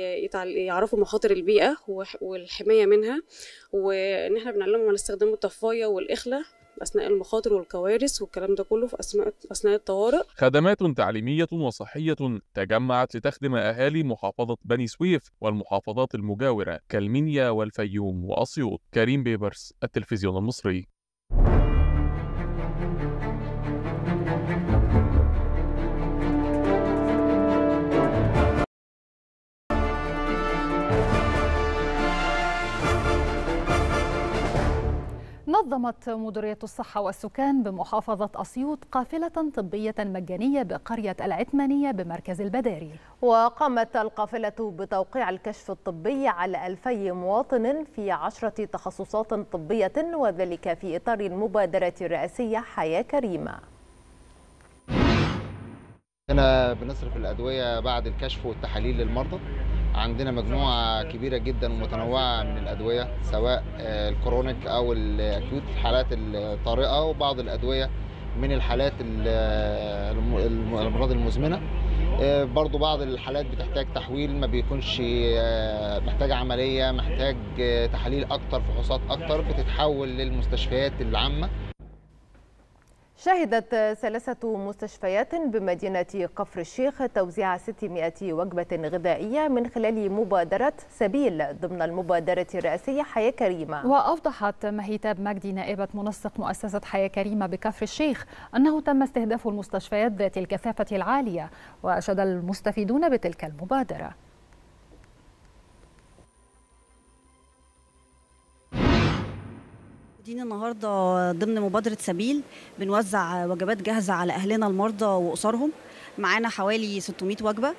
يعرفوا مخاطر البيئه والحمايه منها وان احنا بنعلمهم على استخدام الطفايه والاخله اثناء المخاطر والكوارث والكلام ده كله في اثناء الطوارئ خدمات تعليميه وصحيه تجمعت لتخدم اهالي محافظه بني سويف والمحافظات المجاوره كالمنيا والفيوم واسيوط كريم بيبرس التلفزيون المصري نظمت مديرية الصحة والسكان بمحافظة أسيوط قافلة طبية مجانية بقرية العتمانية بمركز البداري وقامت القافلة بتوقيع الكشف الطبي على ألفي مواطن في عشرة تخصصات طبية وذلك في إطار المبادرة الرئاسية حياة كريمة هنا بنصرف الأدوية بعد الكشف والتحاليل للمرضى عندنا مجموعه كبيره جدا ومتنوعه من الادويه سواء الكرونيك او الاكيوت الحالات الطارئه وبعض الادويه من الحالات الامراض المزمنه برضو بعض الحالات بتحتاج تحويل ما بيكونش آه، محتاج عمليه محتاج تحاليل اكتر فحوصات اكتر بتتحول للمستشفيات العامه شهدت ثلاثة مستشفيات بمدينة كفر الشيخ توزيع 600 وجبة غذائية من خلال مبادرة سبيل ضمن المبادرة الرئاسية حياة كريمة وأوضحت مهيتاب مجدي نائبة منسق مؤسسة حياة كريمة بكفر الشيخ أنه تم استهداف المستشفيات ذات الكثافة العالية وأشاد المستفيدون بتلك المبادرة موجودين النهارده ضمن مبادره سبيل بنوزع وجبات جاهزه على اهلنا المرضى واسرهم معانا حوالي 600 وجبه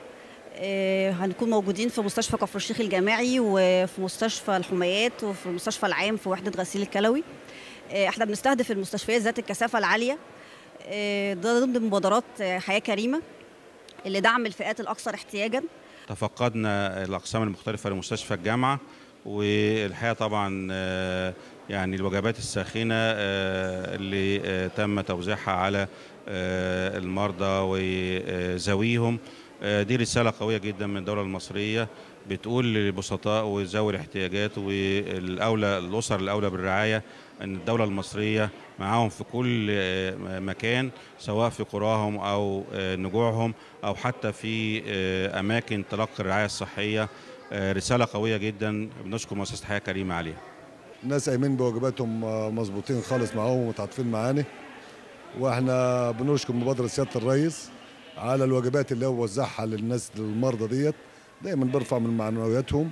آه، هنكون موجودين في مستشفى كفر الشيخ الجامعي وفي مستشفى الحميات وفي المستشفى العام في وحده غسيل الكلوي آه، احنا بنستهدف المستشفيات ذات الكثافه العاليه آه، ده ضمن مبادرات حياه كريمه لدعم الفئات الاكثر احتياجا تفقدنا الاقسام المختلفه لمستشفى الجامعه والحقيقه طبعا يعني الوجبات الساخنة آه، اللي آه، تم توزيعها على آه، المرضى وذويهم دي رسالة قوية جدا من الدولة المصرية بتقول للبسطاء وذوي الاحتياجات والأولى الأسر الأولى بالرعاية أن الدولة المصرية معاهم في كل مكان سواء في قراهم أو نجوعهم أو حتى في أماكن تلقي الرعاية الصحية رسالة قوية جدا بنشكر مؤسسة حياة كريمة عليها الناس قايمين بواجباتهم آه، مظبوطين خالص معاهم ومتعاطفين معانا واحنا بنشكر مبادره سياده الرئيس على الوجبات اللي هو وزعها للناس للمرضى ديت دايما بيرفع من معنوياتهم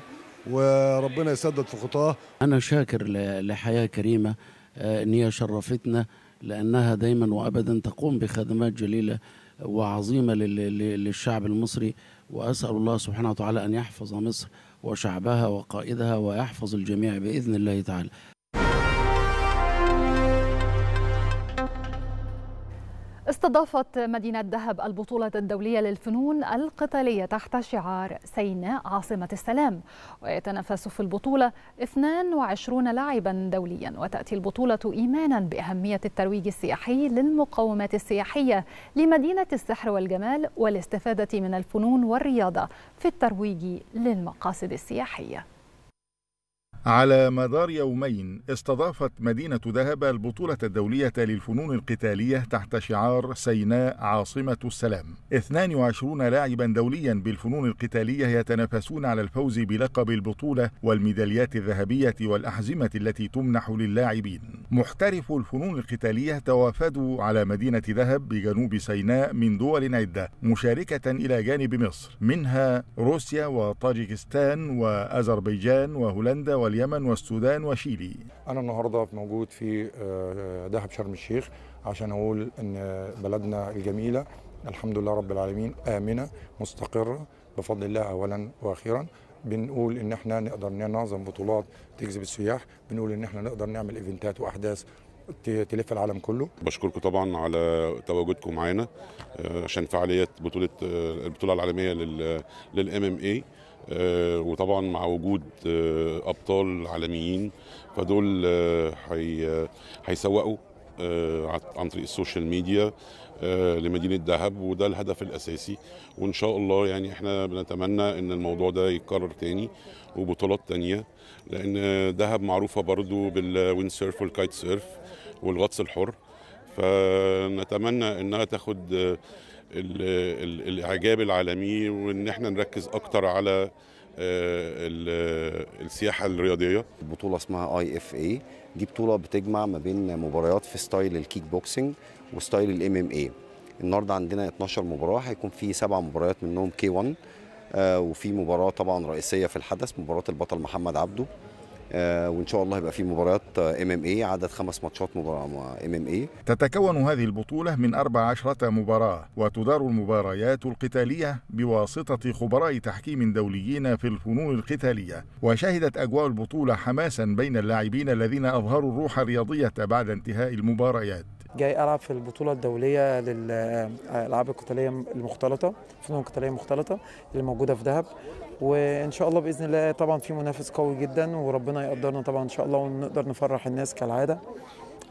وربنا يسدد في خطاه انا شاكر لحياه كريمه آه، ان هي شرفتنا لانها دايما وابدا تقوم بخدمات جليله وعظيمه للشعب المصري واسال الله سبحانه وتعالى ان يحفظ مصر وشعبها وقائدها ويحفظ الجميع بإذن الله تعالى استضافت مدينة دهب البطولة الدولية للفنون القتالية تحت شعار سيناء عاصمة السلام ويتنافس في البطولة 22 لاعبا دوليا وتأتي البطولة إيمانا بأهمية الترويج السياحي للمقومات السياحية لمدينة السحر والجمال والاستفادة من الفنون والرياضة في الترويج للمقاصد السياحية على مدار يومين استضافت مدينة ذهب البطولة الدولية للفنون القتالية تحت شعار سيناء عاصمة السلام 22 لاعبا دوليا بالفنون القتالية يتنافسون على الفوز بلقب البطولة والميداليات الذهبية والأحزمة التي تمنح للاعبين محترف الفنون القتالية توافدوا على مدينة ذهب بجنوب سيناء من دول عدة مشاركة إلى جانب مصر منها روسيا وطاجكستان وأذربيجان وهولندا واليابان واليمن والسودان وشيلي أنا النهاردة موجود في آه، آه، دهب شرم الشيخ عشان أقول إن بلدنا الجميلة الحمد لله رب العالمين آمنة مستقرة بفضل الله أولا وأخيرا بنقول ان احنا نقدر ننظم بطولات تجذب السياح بنقول ان احنا نقدر نعمل ايفنتات واحداث تلف العالم كله بشكركم طبعا على تواجدكم معانا آه، عشان فعاليات بطوله البطوله العالميه للام ام اي آه، وطبعا مع وجود آه، ابطال عالميين فدول آه، هيسوقوا عن طريق السوشيال ميديا لمدينه دهب وده الهدف الاساسي وان شاء الله يعني احنا بنتمنى ان الموضوع ده يتكرر تاني وبطولات تانيه لان دهب معروفه برضو بالويند سيرف والكايت سيرف والغطس الحر فنتمنى انها تاخد الاعجاب العالمي وان احنا نركز اكتر على آه، السياحه الرياضيه البطوله اسمها اي اف اي دي بطوله بتجمع ما بين مباريات في ستايل الكيك بوكسنج وستايل الام ام اي النهارده عندنا 12 مباراه هيكون في سبع مباريات منهم كي 1 آه، وفي مباراه طبعا رئيسيه في الحدث مباراه البطل محمد عبده آه، وان شاء الله يبقى في مباريات آه، ام ام اي عدد خمس ماتشات مباراه ام ام اي تتكون هذه البطوله من 14 مباراه وتدار المباريات القتاليه بواسطه خبراء تحكيم دوليين في الفنون القتاليه وشهدت اجواء البطوله حماسا بين اللاعبين الذين اظهروا الروح الرياضيه بعد انتهاء المباريات جاي العب في البطوله الدوليه للالعاب القتاليه المختلطه الفنون القتاليه المختلطه اللي موجوده في دهب وان شاء الله باذن الله طبعا في منافس قوي جدا وربنا يقدرنا طبعا ان شاء الله ونقدر نفرح الناس كالعاده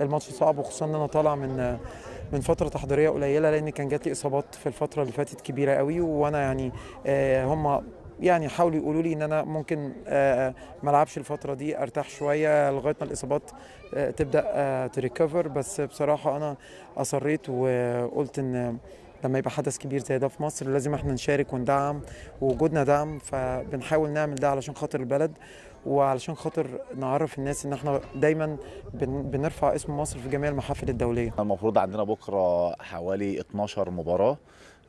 الماتش صعب وخصوصا ان انا طالع من من فتره تحضيريه قليله لان كان جات لي اصابات في الفتره اللي فاتت كبيره قوي وانا يعني آه، هم يعني حاولوا يقولوا لي ان انا ممكن آه، ما العبش الفتره دي ارتاح شويه لغايه ما الاصابات آه، تبدا تريكفر بس بصراحه انا اصريت وقلت ان لما يبقى حدث كبير زي ده في مصر لازم احنا نشارك وندعم وجودنا دعم فبنحاول نعمل ده علشان خاطر البلد وعلشان خاطر نعرف الناس ان احنا دايما بنرفع اسم مصر في جميع المحافل الدوليه. المفروض عندنا بكره حوالي 12 مباراه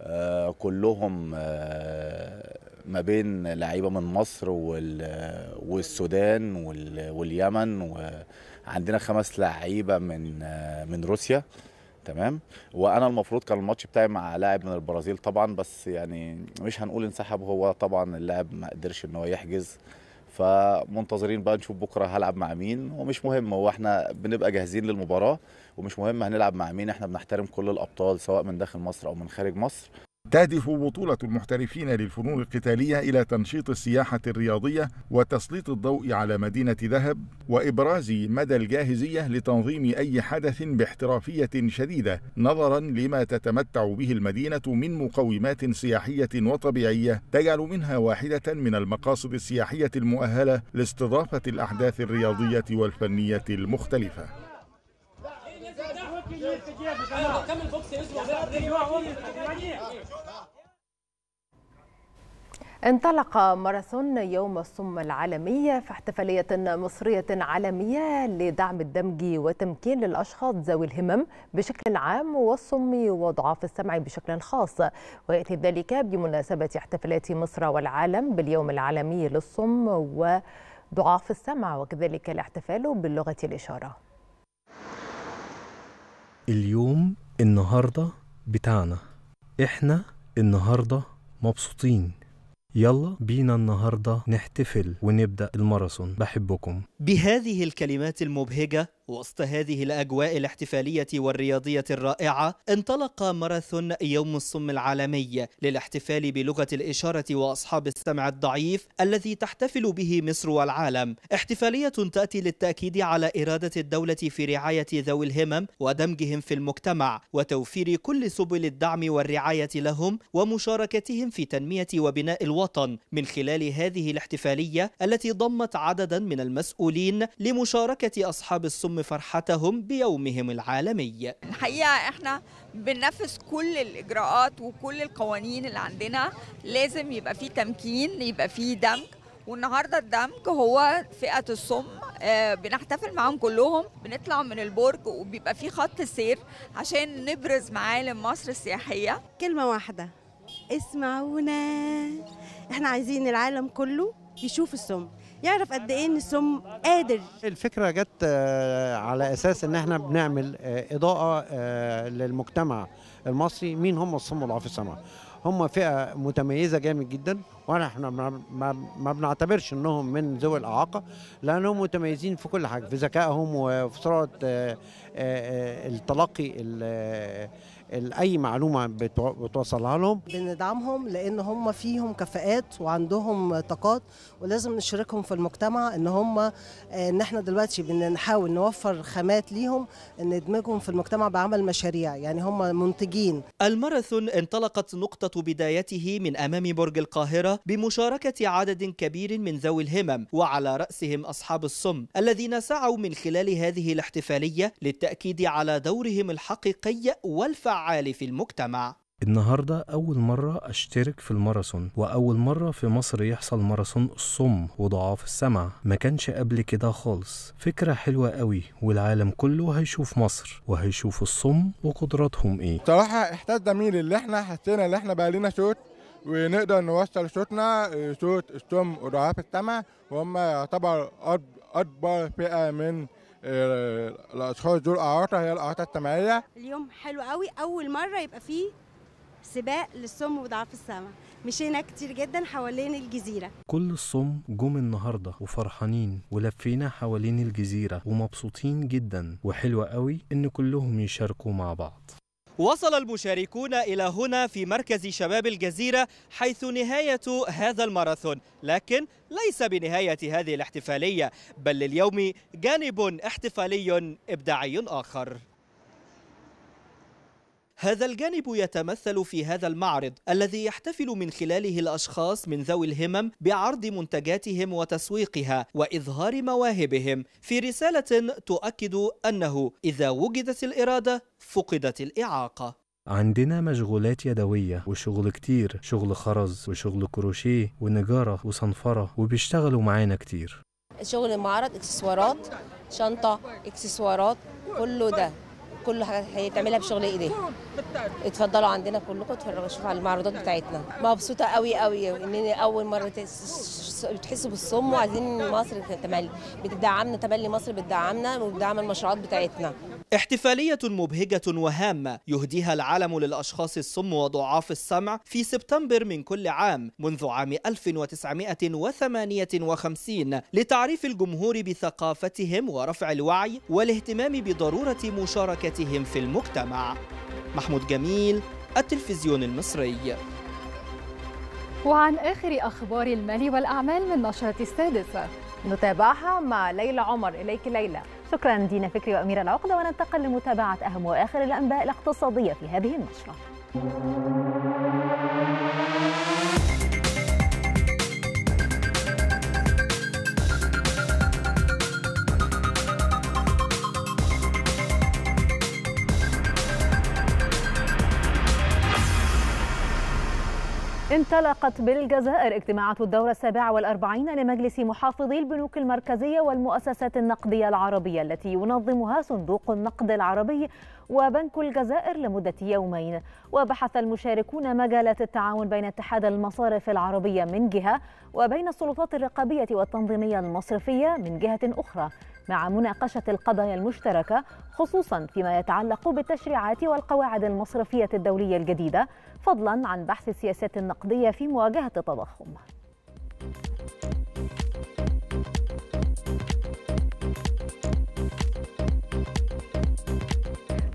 آه كلهم آه ما بين لعيبه من مصر والسودان واليمن وعندنا خمس لعيبه من آه من روسيا. تمام وانا المفروض كان الماتش بتاعي مع لاعب من البرازيل طبعا بس يعني مش هنقول انسحب هو طبعا اللاعب ما قدرش ان هو يحجز فمنتظرين بقى نشوف بكره هلعب مع مين ومش مهم هو احنا بنبقى جاهزين للمباراه ومش مهم هنلعب مع مين احنا بنحترم كل الابطال سواء من داخل مصر او من خارج مصر تهدف بطولة المحترفين للفنون القتالية إلى تنشيط السياحة الرياضية وتسليط الضوء على مدينة ذهب وإبراز مدى الجاهزية لتنظيم أي حدث باحترافية شديدة نظرا لما تتمتع به المدينة من مقومات سياحية وطبيعية تجعل منها واحدة من المقاصد السياحية المؤهلة لاستضافة الأحداث الرياضية والفنية المختلفة كمل بوكس يسوى انطلق ماراثون يوم الصم العالمي في احتفالية مصرية عالمية لدعم الدمج وتمكين للأشخاص ذوي الهمم بشكل عام والصم وضعاف السمع بشكل خاص ويأتي ذلك بمناسبة احتفالات مصر والعالم باليوم العالمي للصم وضعاف السمع وكذلك الاحتفال باللغة الإشارة اليوم النهاردة بتاعنا احنا النهاردة مبسوطين يلا بينا النهارده نحتفل ونبدا الماراثون بحبكم بهذه الكلمات المبهجه وسط هذه الأجواء الاحتفالية والرياضية الرائعة انطلق ماراثون يوم الصم العالمي للاحتفال بلغة الإشارة وأصحاب السمع الضعيف الذي تحتفل به مصر والعالم احتفالية تأتي للتأكيد على إرادة الدولة في رعاية ذوي الهمم ودمجهم في المجتمع وتوفير كل سبل الدعم والرعاية لهم ومشاركتهم في تنمية وبناء الوطن من خلال هذه الاحتفالية التي ضمت عددا من المسؤولين لمشاركة أصحاب الصم ليضم فرحتهم بيومهم العالمي الحقيقة احنا بننفذ كل الإجراءات وكل القوانين اللي عندنا لازم يبقى فيه تمكين يبقى فيه دمج والنهارده الدمج هو فئه الصم آه، بنحتفل معاهم كلهم بنطلع من البرج وبيبقى في خط سير عشان نبرز معالم مصر السياحيه كلمه واحده اسمعونا احنا عايزين العالم كله يشوف الصم يعرف قد ايه ان السم قادر الفكره جت آه، على اساس ان احنا بنعمل آه، اضاءه آه، للمجتمع المصري مين هم الصم وضعاف السمع هم فئه متميزه جامد جدا وانا احنا ما بنعتبرش انهم من ذوي الاعاقه لانهم متميزين في كل حاجه في ذكائهم وفي سرعه التلقي اي معلومه بتوصلها لهم بندعمهم لان هم فيهم كفاءات وعندهم طاقات ولازم نشاركهم في المجتمع ان هم آه، ان احنا دلوقتي بنحاول نوفر خامات ليهم ندمجهم في المجتمع بعمل مشاريع يعني هم منتجين الماراثون انطلقت نقطه بدايته من امام برج القاهره بمشاركه عدد كبير من ذوي الهمم وعلى راسهم اصحاب السم الذين سعوا من خلال هذه الاحتفاليه للتاكيد على دورهم الحقيقي والفعال الفعال في المجتمع النهاردة أول مرة أشترك في الماراثون وأول مرة في مصر يحصل ماراثون الصم وضعاف السمع ما كانش قبل كده خالص فكرة حلوة قوي والعالم كله هيشوف مصر وهيشوف الصم وقدراتهم إيه صراحة إحساس جميل اللي إحنا حسينا اللي إحنا بقى لنا صوت ونقدر نوصل صوتنا آه، صوت الصم وضعاف السمع وهم يعتبر أكبر فئة من آه، الاشخاص دول اعاقه هي الاعاقه التمعية اليوم حلو قوي اول مره يبقى فيه سباق للسم وضعاف السمع مشينا كتير جدا حوالين الجزيرة كل الصم جم النهاردة وفرحانين ولفينا حوالين الجزيرة ومبسوطين جدا وحلوة قوي ان كلهم يشاركوا مع بعض وصل المشاركون إلى هنا في مركز شباب الجزيرة حيث نهاية هذا الماراثون لكن ليس بنهاية هذه الاحتفالية بل لليوم جانب احتفالي إبداعي آخر هذا الجانب يتمثل في هذا المعرض الذي يحتفل من خلاله الأشخاص من ذوي الهمم بعرض منتجاتهم وتسويقها وإظهار مواهبهم في رسالة تؤكد أنه إذا وجدت الإرادة فقدت الإعاقة عندنا مشغولات يدوية وشغل كتير شغل خرز وشغل كروشيه ونجارة وصنفرة وبيشتغلوا معانا كتير شغل المعرض اكسسوارات شنطة اكسسوارات كله ده حاجه هيتعملها بشغل ايديه اتفضلوا عندنا كلكم اتفرجوا شوفوا على المعروضات بتاعتنا مبسوطه قوي قوي ان اول مره بتحسوا بالصم وعايزين مصر تملي بتدعمنا تملي مصر بتدعمنا وبتدعم المشروعات بتاعتنا احتفالية مبهجة وهامة يهديها العالم للأشخاص السم وضعاف السمع في سبتمبر من كل عام منذ عام 1958 لتعريف الجمهور بثقافتهم ورفع الوعي والاهتمام بضرورة مشاركتهم في المجتمع محمود جميل التلفزيون المصري وعن آخر أخبار المال والأعمال من نشرة السادسة نتابعها مع ليلى عمر إليك ليلى شكرا دينا فكري وأميرة العقدة وننتقل لمتابعة أهم وآخر الأنباء الاقتصادية في هذه النشرة انطلقت بالجزائر اجتماعات الدورة السابعة والأربعين لمجلس محافظي البنوك المركزية والمؤسسات النقدية العربية التي ينظمها صندوق النقد العربي وبنك الجزائر لمدة يومين وبحث المشاركون مجالات التعاون بين اتحاد المصارف العربية من جهة وبين السلطات الرقابية والتنظيمية المصرفية من جهة أخرى مع مناقشة القضايا المشتركة خصوصا فيما يتعلق بالتشريعات والقواعد المصرفية الدولية الجديدة فضلا عن بحث السياسات النقدية في مواجهة التضخم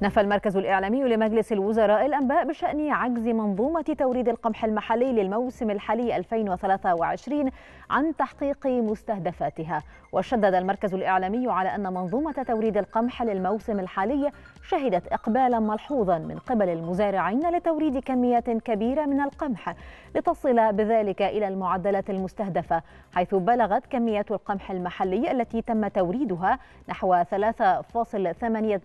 نفى المركز الإعلامي لمجلس الوزراء الأنباء بشأن عجز منظومة توريد القمح المحلي للموسم الحالي 2023 عن تحقيق مستهدفاتها وشدد المركز الإعلامي على أن منظومة توريد القمح للموسم الحالي شهدت إقبالا ملحوظا من قبل المزارعين لتوريد كميات كبيرة من القمح لتصل بذلك إلى المعدلات المستهدفة حيث بلغت كمية القمح المحلي التي تم توريدها نحو 3.8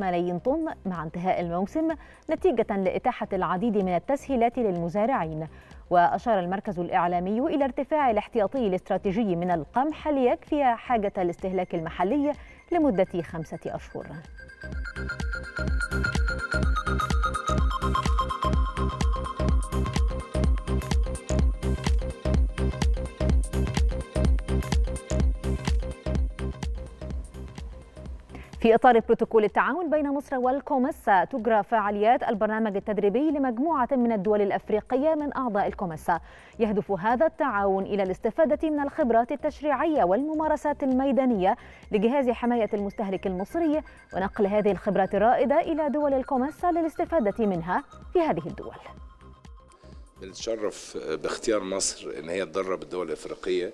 ملايين طن مع انتهاء الموسم نتيجة لإتاحة العديد من التسهيلات للمزارعين وأشار المركز الإعلامي إلى ارتفاع الاحتياطي الاستراتيجي من القمح ليكفي حاجة الاستهلاك المحلي لمدة خمسة أشهر في إطار بروتوكول التعاون بين مصر والكوميسا تجرى فعاليات البرنامج التدريبي لمجموعة من الدول الأفريقية من أعضاء الكوميسا يهدف هذا التعاون إلى الاستفادة من الخبرات التشريعية والممارسات الميدانية لجهاز حماية المستهلك المصري ونقل هذه الخبرات الرائدة إلى دول الكوميسا للاستفادة منها في هذه الدول بنتشرف باختيار مصر ان هي تدرب الدول الافريقيه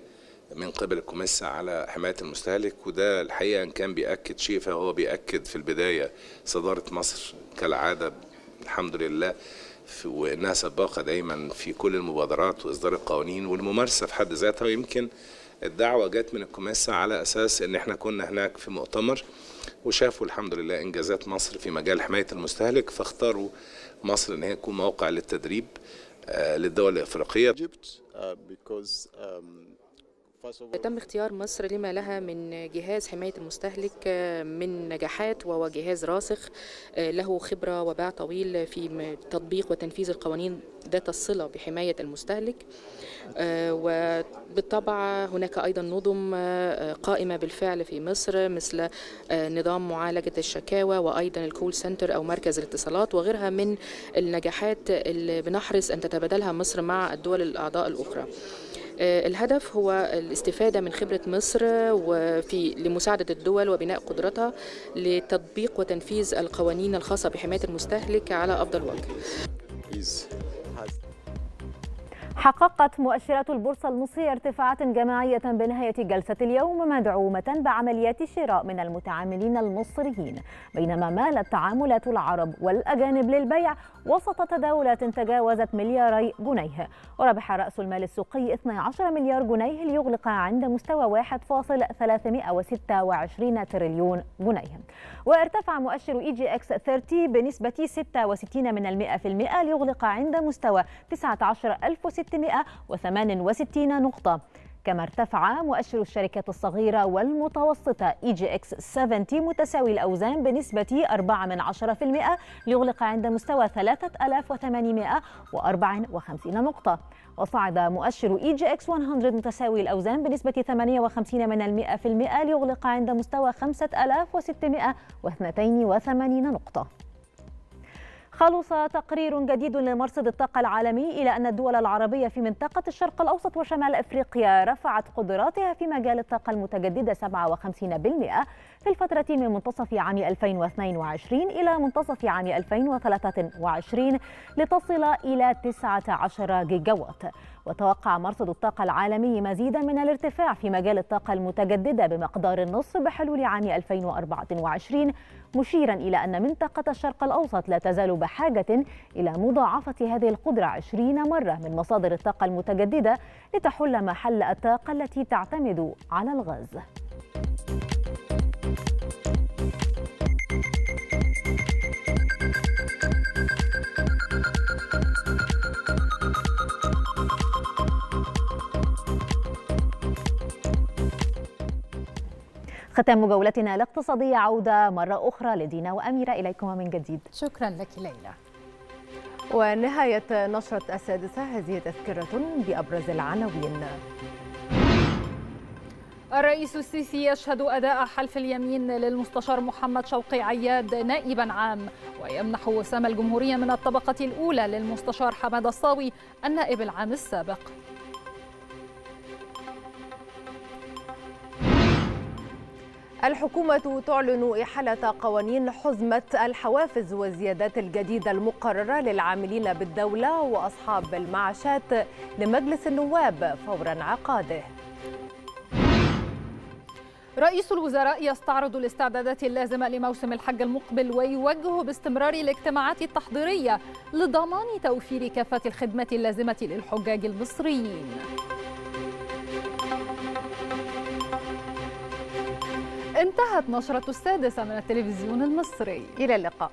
من قبل الكوميسا على حماية المستهلك وده الحقيقة إن كان بيأكد شيء فهو بيأكد في البداية صدارة مصر كالعادة الحمد لله وإنها سباقة دايما في كل المبادرات وإصدار القوانين والممارسة في حد ذاتها ويمكن الدعوة جت من الكوميسا على أساس إن إحنا كنا هناك في مؤتمر وشافوا الحمد لله إنجازات مصر في مجال حماية المستهلك فاختاروا مصر إن هي تكون موقع للتدريب آه، للدول الإفريقية. Uh, um, تم اختيار مصر لما لها من جهاز حماية المستهلك آه، من نجاحات وهو جهاز راسخ آه، له خبرة وباع طويل في تطبيق وتنفيذ القوانين ذات الصلة بحماية المستهلك آه، وبالطبع هناك أيضا نظم قائمة بالفعل في مصر مثل نظام معالجة الشكاوى وأيضا الكول سنتر أو مركز الاتصالات وغيرها من النجاحات اللي بنحرص أن تتبادلها مصر مع الدول الأعضاء الأخرى آه، الهدف هو الاستفادة من خبرة مصر وفي لمساعدة الدول وبناء قدرتها لتطبيق وتنفيذ القوانين الخاصة بحماية المستهلك على أفضل وجه. حققت مؤشرات البورصة المصرية ارتفاعات جماعية بنهاية جلسة اليوم مدعومة بعمليات شراء من المتعاملين المصريين بينما مالت تعاملات العرب والأجانب للبيع وسط تداولات تجاوزت ملياري جنيه وربح رأس المال السوقي 12 مليار جنيه ليغلق عند مستوى 1.326 تريليون جنيه وارتفع مؤشر اي جي اكس 30 بنسبة 66 من المئة في المئة ليغلق عند مستوى 19668 نقطة كما ارتفع مؤشر الشركات الصغيرة والمتوسطة اي جي اكس 70 متساوي الأوزان بنسبة 4% ليغلق عند مستوى 3854 نقطة وصعد مؤشر اي جي اكس 100 متساوي الأوزان بنسبة 58 من المئة في المئة ليغلق عند مستوى 5682 نقطة خلص تقرير جديد لمرصد الطاقة العالمي إلى أن الدول العربية في منطقة الشرق الأوسط وشمال أفريقيا رفعت قدراتها في مجال الطاقة المتجددة 57% في الفترة من منتصف عام 2022 إلى منتصف عام 2023 لتصل إلى 19 جيجاوات وتوقع مرصد الطاقة العالمي مزيدا من الارتفاع في مجال الطاقة المتجددة بمقدار النصف بحلول عام 2024 مشيرا إلى أن منطقة الشرق الأوسط لا تزال بحاجة إلى مضاعفة هذه القدرة 20 مرة من مصادر الطاقة المتجددة لتحل محل الطاقة التي تعتمد على الغاز ختام جولتنا الاقتصادية عودة مرة أخرى لدينا وأميرة إليكم من جديد شكرا لك ليلى ونهاية نشرة السادسة هذه تذكرة بأبرز العناوين الرئيس السيسي يشهد أداء حلف اليمين للمستشار محمد شوقي عياد نائبا عام ويمنح وسام الجمهورية من الطبقة الأولى للمستشار حمد الصاوي النائب العام السابق الحكومة تعلن إحالة قوانين حزمة الحوافز والزيادات الجديدة المقررة للعاملين بالدولة وأصحاب المعاشات لمجلس النواب فور انعقاده. رئيس الوزراء يستعرض الاستعدادات اللازمة لموسم الحج المقبل ويوجه باستمرار الاجتماعات التحضيرية لضمان توفير كافة الخدمة اللازمة للحجاج المصريين. انتهت نشرة السادسة من التلفزيون المصري إلى اللقاء